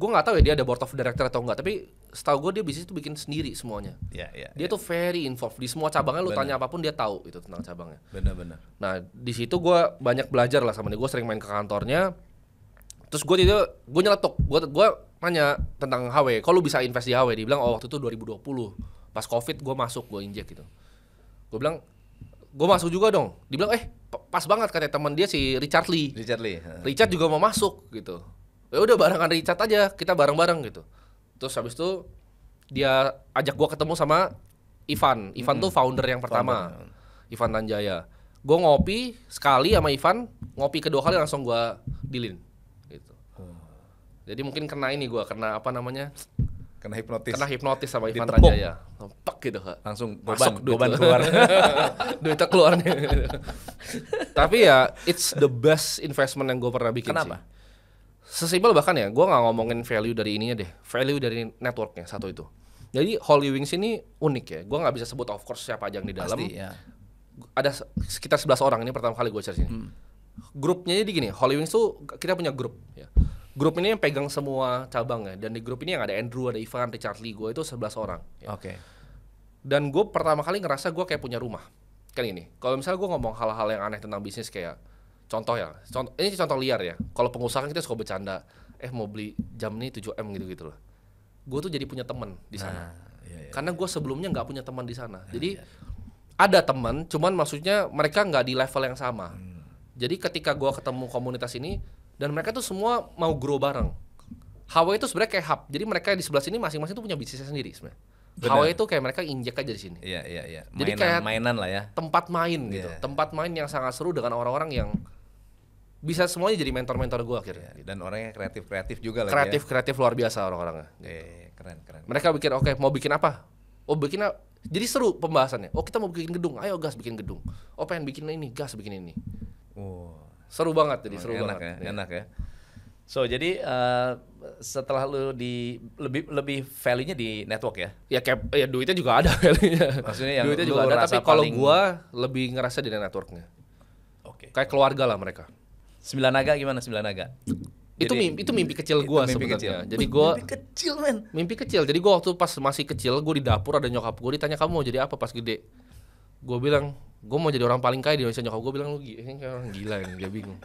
gue nggak tahu ya dia ada board of director atau enggak tapi setahu gue dia bisnis itu bikin sendiri semuanya yeah, yeah, dia yeah. tuh very involved di semua cabangnya lu bener. tanya apapun dia tahu itu tentang cabangnya benar-benar nah di situ gue banyak belajar lah sama dia gue sering main ke kantornya terus gue itu gue nyeletuk gue gue nanya tentang HW kalau lu bisa invest di HW dia bilang oh waktu itu 2020 pas covid gue masuk gue injek gitu gue bilang gue masuk juga dong dia bilang eh pas banget katanya teman dia si Richard Lee Richard Lee Richard juga mau masuk gitu ya udah barengan Richard aja kita bareng-bareng gitu terus habis itu dia ajak gua ketemu sama Ivan Ivan hmm. tuh founder yang pertama founder. Ivan Tanjaya gua ngopi sekali sama Ivan ngopi kedua kali langsung gua dilin gitu hmm. jadi mungkin kena ini gua kena apa namanya kena hipnotis kena hipnotis sama Ivan Ditepuk. Tanjaya Pak gitu kak langsung masuk beban, duit beban keluar duitnya keluar nih tapi ya it's the best investment yang gua pernah bikin kenapa sih sesimpel bahkan ya gue nggak ngomongin value dari ininya deh value dari networknya satu itu jadi Holy Wings ini unik ya gue nggak bisa sebut of course siapa aja yang di dalam ya. ada sekitar 11 orang ini pertama kali gue cari sini hmm. grupnya jadi gini Holy Wings tuh kita punya grup ya grup ini yang pegang semua cabang ya, dan di grup ini yang ada Andrew ada Ivan Richard Lee gue itu 11 orang ya. oke okay. dan gue pertama kali ngerasa gue kayak punya rumah kan ini kalau misalnya gue ngomong hal-hal yang aneh tentang bisnis kayak contoh ya contoh ini contoh liar ya kalau pengusaha kan kita suka bercanda eh mau beli jam ini 7 m gitu gitu loh gue tuh jadi punya teman di sana nah, iya, iya, karena gue sebelumnya nggak punya teman di sana nah, jadi iya. ada teman cuman maksudnya mereka nggak di level yang sama hmm. jadi ketika gue ketemu komunitas ini dan mereka tuh semua mau grow bareng Hawaii itu sebenarnya kayak hub jadi mereka di sebelah sini masing-masing tuh punya bisnisnya sendiri sebenarnya Hawa itu kayak mereka injek aja di sini. Iya iya iya. Mainan, Jadi kayak mainan lah ya. Tempat main gitu. Yeah. Tempat main yang sangat seru dengan orang-orang yang bisa semuanya jadi mentor-mentor gue akhirnya. Iya, dan orangnya kreatif-kreatif juga lah. Ya. Kreatif-kreatif luar biasa orang-orangnya. Gitu. E, keren, keren. Mereka bikin oke okay, mau bikin apa? Oh bikin apa? Jadi seru pembahasannya. Oh kita mau bikin gedung, ayo gas bikin gedung. Oh pengen bikin ini, gas bikin ini. Oh. Seru banget jadi, seru enak banget. Ya, Enak ya. So jadi uh, setelah lu di lebih lebih value-nya di network ya? Ya kayak ya duitnya juga ada value-nya. Maksudnya yang duitnya juga ada tapi kalau gue lebih ngerasa di networknya. Oke. Okay. Kayak keluarga lah mereka. Sembilan naga gimana sembilan naga? Jadi, itu mimpi itu mimpi kecil gue sebenarnya. Jadi gua mimpi kecil men. Mimpi kecil. Jadi gua waktu pas masih kecil gua di dapur ada nyokap gua ditanya kamu mau jadi apa pas gede. Gua bilang gua mau jadi orang paling kaya di Indonesia. Nyokap gua bilang lu kayak orang gila ini dia bingung.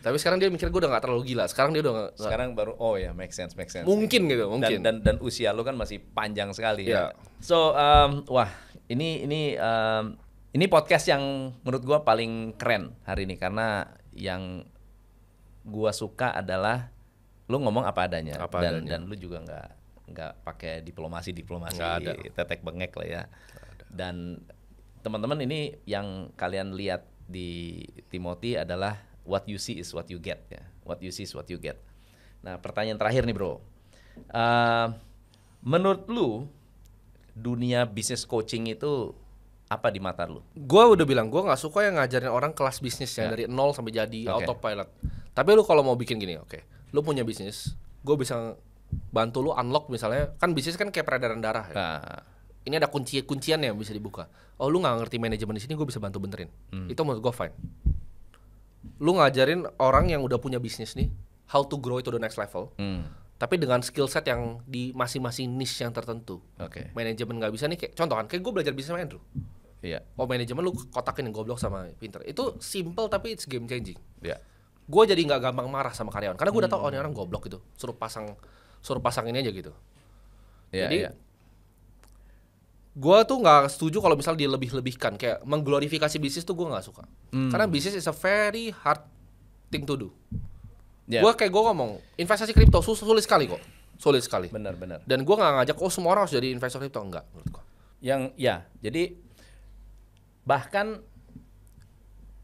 Tapi sekarang dia mikir gue udah gak terlalu gila. Sekarang dia udah gak, Sekarang baru oh ya make sense make sense. Mungkin gitu mungkin. Dan dan, dan usia lo kan masih panjang sekali yeah. ya. Iya. So um, wah ini ini um, ini podcast yang menurut gue paling keren hari ini karena yang gua suka adalah lu ngomong apa adanya apa dan adanya. dan lu juga nggak nggak pakai diplomasi diplomasi ada. tetek bengek lah ya dan teman-teman ini yang kalian lihat di Timothy adalah what you see is what you get ya what you see is what you get nah pertanyaan terakhir nih bro uh, menurut lu dunia bisnis coaching itu apa di mata lu? Gua udah bilang gue nggak suka yang ngajarin orang kelas bisnis yeah. Ya. dari nol sampai jadi okay. autopilot. Tapi lu kalau mau bikin gini, oke, okay. lu punya bisnis, gue bisa bantu lu unlock misalnya, kan bisnis kan kayak peredaran darah. Ya. Nah. Ini ada kunci kuncian yang bisa dibuka. Oh lu nggak ngerti manajemen di sini, gue bisa bantu benerin. Hmm. Itu menurut gue fine. Lu ngajarin orang yang udah punya bisnis nih, how to grow to the next level. Hmm tapi dengan skill set yang di masing-masing niche yang tertentu. Okay. Manajemen nggak bisa nih kayak contoh kan, kayak gue belajar bisnis sama Andrew. Iya. Oh manajemen lu kotakin yang goblok sama pinter. Itu simple tapi it's game changing. Iya. Gue jadi nggak gampang marah sama karyawan karena gue udah oh, hmm. tau oh orang goblok gitu. Suruh pasang suruh pasang ini aja gitu. Iya. Jadi iya. Gue tuh nggak setuju kalau misalnya dilebih-lebihkan kayak mengglorifikasi bisnis tuh gue nggak suka. Hmm. Karena bisnis is a very hard thing to do. Yeah. Gue kayak gue ngomong investasi kripto sul sulit sekali kok, sulit sekali. Benar benar. Dan gue nggak ngajak oh semua orang harus jadi investor kripto enggak menurut gue. Yang ya jadi bahkan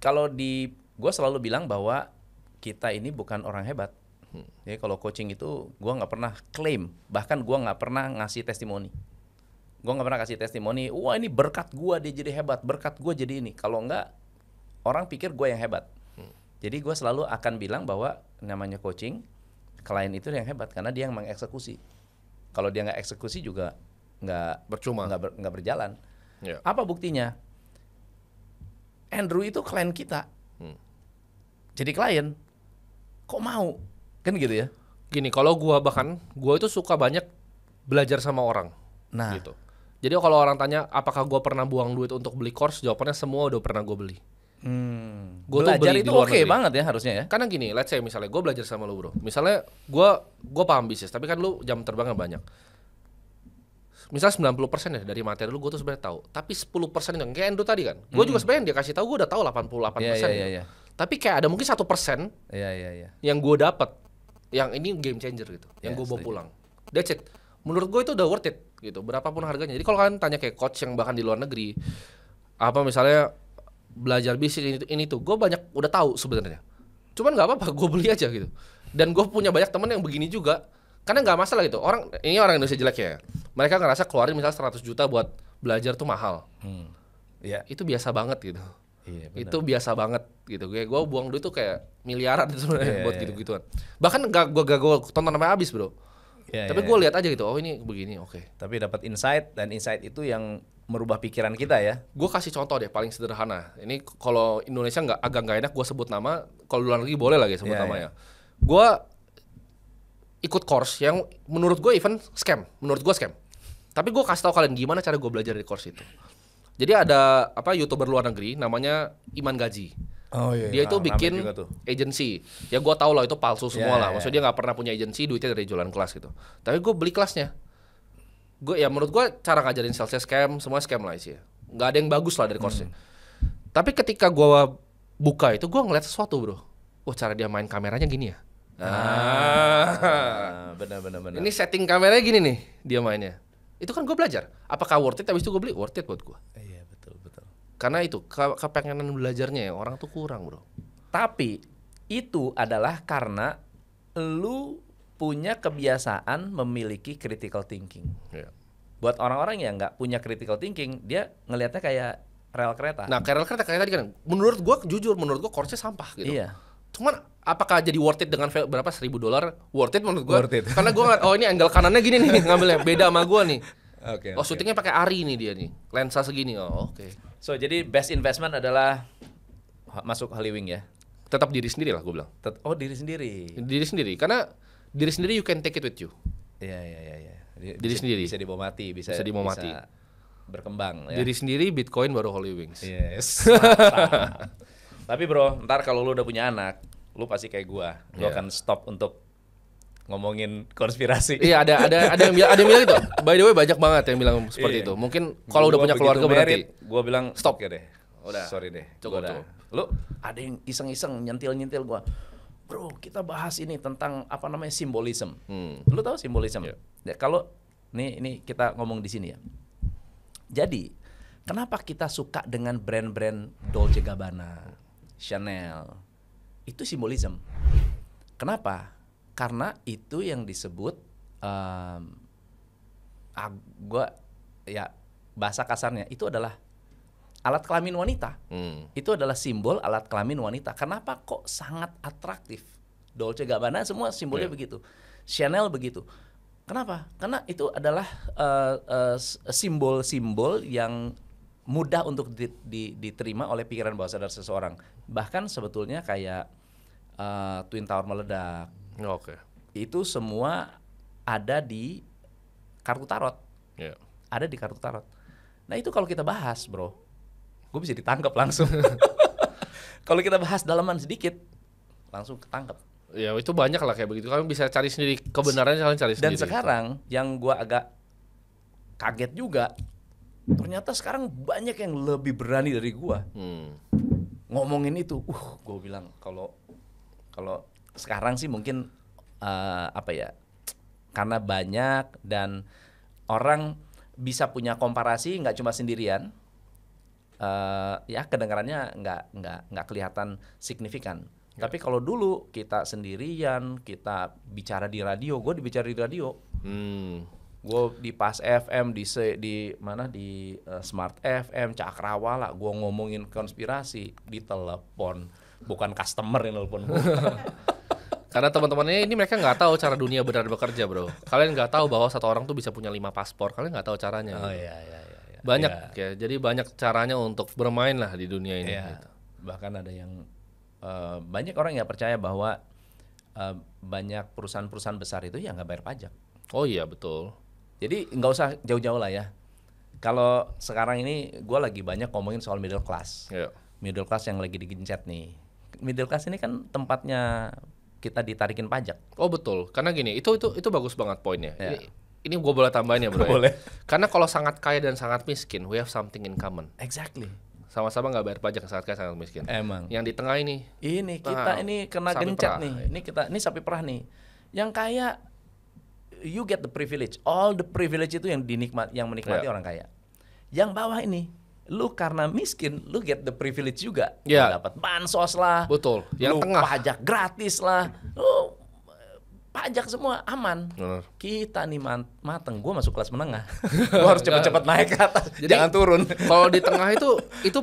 kalau di gue selalu bilang bahwa kita ini bukan orang hebat hmm. jadi kalau coaching itu gue nggak pernah klaim bahkan gue nggak pernah ngasih testimoni gue nggak pernah kasih testimoni wah ini berkat gue dia jadi hebat berkat gue jadi ini kalau nggak orang pikir gue yang hebat hmm. jadi gue selalu akan bilang bahwa namanya coaching klien itu yang hebat karena dia yang mengeksekusi kalau dia nggak eksekusi juga nggak bercuma nggak ber, berjalan yeah. apa buktinya Andrew itu klien kita. Hmm. Jadi klien. Kok mau? Kan gitu ya. Gini, kalau gua bahkan gua itu suka banyak belajar sama orang. Nah, gitu. Jadi kalau orang tanya apakah gua pernah buang duit untuk beli course, jawabannya semua udah pernah gua beli. Hmm. Gua belajar tuh beli itu oke okay banget ya harusnya ya. Karena gini, let's say misalnya gue belajar sama lu bro. Misalnya gue gue paham bisnis, tapi kan lu jam terbangnya banyak misal 90% ya dari materi lu gue tuh sebenarnya tahu tapi 10% yang kayak Endo tadi kan gue hmm. juga sebenarnya dia kasih tahu gue udah tahu 88% yeah, yeah, yeah, yeah. tapi kayak ada mungkin satu persen yeah, yeah, yeah. yang gue dapat yang ini game changer gitu yeah, yang iya, gue bawa pulang that's it menurut gue itu udah worth it gitu berapapun harganya jadi kalau kalian tanya kayak coach yang bahkan di luar negeri apa misalnya belajar bisnis ini, ini tuh gue banyak udah tahu sebenarnya cuman nggak apa-apa gue beli aja gitu dan gue punya banyak teman yang begini juga karena nggak masalah gitu orang ini orang Indonesia jelek ya mereka ngerasa keluarin misalnya 100 juta buat belajar tuh mahal hmm. ya yeah. itu biasa banget gitu Iya, itu biasa banget gitu gue gue buang duit tuh kayak miliaran sebenarnya yeah, buat yeah, iya. gitu gituan bahkan gak gue gak gue tonton sampai habis bro yeah, tapi yeah. gue iya. lihat aja gitu oh ini begini oke okay. tapi dapat insight dan insight itu yang merubah pikiran kita ya gue kasih contoh deh paling sederhana ini kalau Indonesia nggak agak nggak enak gue sebut nama kalau luar negeri boleh lagi ya sebut yeah, namanya yeah. gue ikut course yang menurut gue even scam, menurut gue scam. Tapi gue kasih tau kalian gimana cara gue belajar dari course itu. Jadi ada apa youtuber luar negeri namanya Iman Gaji. Oh iya. iya. Dia itu nah, bikin agensi Ya gue tau loh itu palsu yeah, semua lah. Iya, Maksudnya yeah. dia nggak pernah punya agensi duitnya dari jualan kelas gitu. Tapi gue beli kelasnya. Gue ya menurut gue cara ngajarin salesnya scam, semua scam lah sih Gak ada yang bagus lah dari hmm. course-nya. Hmm. Tapi ketika gue buka itu gue ngeliat sesuatu bro. Wah cara dia main kameranya gini ya Ah. ah, benar benar benar. Ini setting kameranya gini nih dia mainnya. Itu kan gue belajar. Apakah worth it? Abis itu gue beli worth it buat gue. Iya betul betul. Karena itu ke kepengenan belajarnya ya orang tuh kurang bro. Tapi itu adalah karena lu punya kebiasaan memiliki critical thinking. Iya. Buat orang-orang yang nggak punya critical thinking, dia ngelihatnya kayak rel kereta. Nah, kayak rel kereta kayak tadi kan. Menurut gue jujur, menurut gue korsnya sampah gitu. Iya. Cuman apakah jadi worth it dengan berapa seribu dolar worth it menurut gue worth it. karena gue oh ini angle kanannya gini nih ngambilnya beda sama gue nih okay, oh okay. pakai ari nih dia nih lensa segini oh oke okay. so jadi best investment adalah masuk Halloween ya tetap diri sendiri lah gue bilang Tet oh diri sendiri diri sendiri karena diri sendiri you can take it with you iya iya iya ya. diri bisa, sendiri bisa dibawa mati bisa bisa dibawa mati berkembang ya. diri sendiri bitcoin baru Holy Wings yes tapi bro ntar kalau lu udah punya anak lu pasti kayak gua lu yeah. akan stop untuk ngomongin konspirasi. Iya ada ada ada yang bilang ada yang bilang itu. By the way banyak banget yang bilang seperti iya. itu. Mungkin kalau udah punya keluarga merit, berarti gua bilang stop ya deh. Udah. Sorry deh. Cukup udah. Lu ada yang iseng-iseng nyentil-nyentil gua. Bro, kita bahas ini tentang apa namanya simbolisme. Hmm. Lu tahu simbolisme? Yeah. Ya, kalau nih ini kita ngomong di sini ya. Jadi, kenapa kita suka dengan brand-brand Dolce Gabbana, Chanel, itu simbolisme. Kenapa? Karena itu yang disebut um, ah, ya bahasa kasarnya itu adalah alat kelamin wanita. Hmm. Itu adalah simbol alat kelamin wanita. Kenapa kok sangat atraktif? Dolce Gabbana semua simbolnya yeah. begitu. Chanel begitu. Kenapa? Karena itu adalah eh, eh, simbol-simbol uh, uh, yang mudah untuk di, di, diterima oleh pikiran bawah sadar seseorang. Bahkan sebetulnya kayak Eh, Twin Tower meledak. Oke. Okay. Itu semua ada di kartu tarot. Yeah. Ada di kartu tarot. Nah itu kalau kita bahas, bro, gue bisa ditangkap langsung. kalau kita bahas dalaman sedikit, langsung ketangkep. Ya itu banyak lah kayak begitu. Kalian bisa cari sendiri kebenarannya kalian cari Dan sendiri. Dan sekarang itu. yang gue agak kaget juga, ternyata sekarang banyak yang lebih berani dari gue. Hmm. Ngomongin itu, uh, gue bilang kalau kalau sekarang sih mungkin uh, apa ya? Karena banyak dan orang bisa punya komparasi nggak cuma sendirian. Uh, ya kedengarannya nggak nggak nggak kelihatan signifikan. Ya. Tapi kalau dulu kita sendirian, kita bicara di radio, gue dibicara di radio. Hmm. Gue di Pas FM, di se, di mana di uh, Smart FM, Cakrawala, gue ngomongin konspirasi di telepon bukan customer yang nelpon gue. Karena teman-temannya ini mereka nggak tahu cara dunia benar bekerja, bro. Kalian nggak tahu bahwa satu orang tuh bisa punya lima paspor. Kalian nggak tahu caranya. Oh iya iya iya. iya. Banyak ya. ya. Jadi banyak caranya untuk bermain lah di dunia ini. iya. Gitu. Bahkan ada yang uh, banyak orang yang percaya bahwa uh, banyak perusahaan-perusahaan besar itu ya nggak bayar pajak. Oh iya betul. Jadi nggak usah jauh-jauh lah ya. Kalau sekarang ini gue lagi banyak ngomongin soal middle class. iya. Middle class yang lagi digencet nih middle class ini kan tempatnya kita ditarikin pajak. Oh betul, karena gini itu itu itu bagus banget poinnya. Yeah. Ini, ini gue boleh tambahin ya bro. Ya? boleh. Ya? Karena kalau sangat kaya dan sangat miskin, we have something in common. Exactly. Sama-sama nggak bayar pajak sangat kaya sangat miskin. Emang. Yang di tengah ini. Ini nah, kita nah, ini kena gencet perah. nih. Ini kita ini sapi perah nih. Yang kaya you get the privilege. All the privilege itu yang dinikmat yang menikmati yeah. orang kaya. Yang bawah ini lu karena miskin lu get the privilege juga yeah. dapat bansos lah betul yang lu tengah pajak gratis lah lu eh, pajak semua aman Bener. kita nih mateng gue masuk kelas menengah gue harus cepet-cepet naik ke atas Jadi, jangan turun kalau di tengah itu itu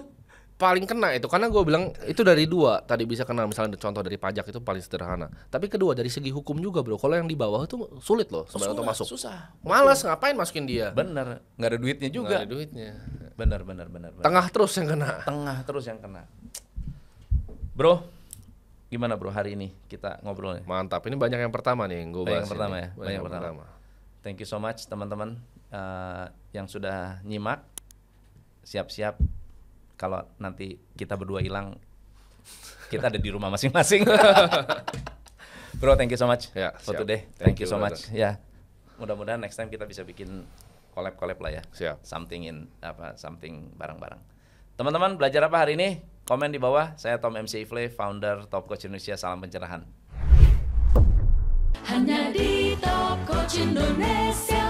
paling kena itu karena gue bilang itu dari dua tadi bisa kena misalnya contoh dari pajak itu paling sederhana tapi kedua dari segi hukum juga bro kalau yang di bawah itu sulit loh sebenarnya untuk masuk susah malas ngapain masukin dia bener nggak ada duitnya juga nggak ada duitnya bener bener bener, bener. tengah terus yang kena tengah terus yang kena bro gimana bro hari ini kita ngobrolnya mantap ini banyak yang pertama nih yang gue bahas banyak yang pertama ya banyak, banyak yang pertama. pertama thank you so much teman-teman uh, yang sudah nyimak siap-siap kalau nanti kita berdua hilang kita ada di rumah masing-masing. Bro, thank you so much ya, for today. Thank, thank you, so much. Ya, mudah-mudahan next time kita bisa bikin collab-collab lah ya. Siap. Something in apa something barang-barang. Teman-teman belajar apa hari ini? Komen di bawah. Saya Tom MC Ifle, founder Top Coach Indonesia. Salam pencerahan. Hanya di Top Coach Indonesia.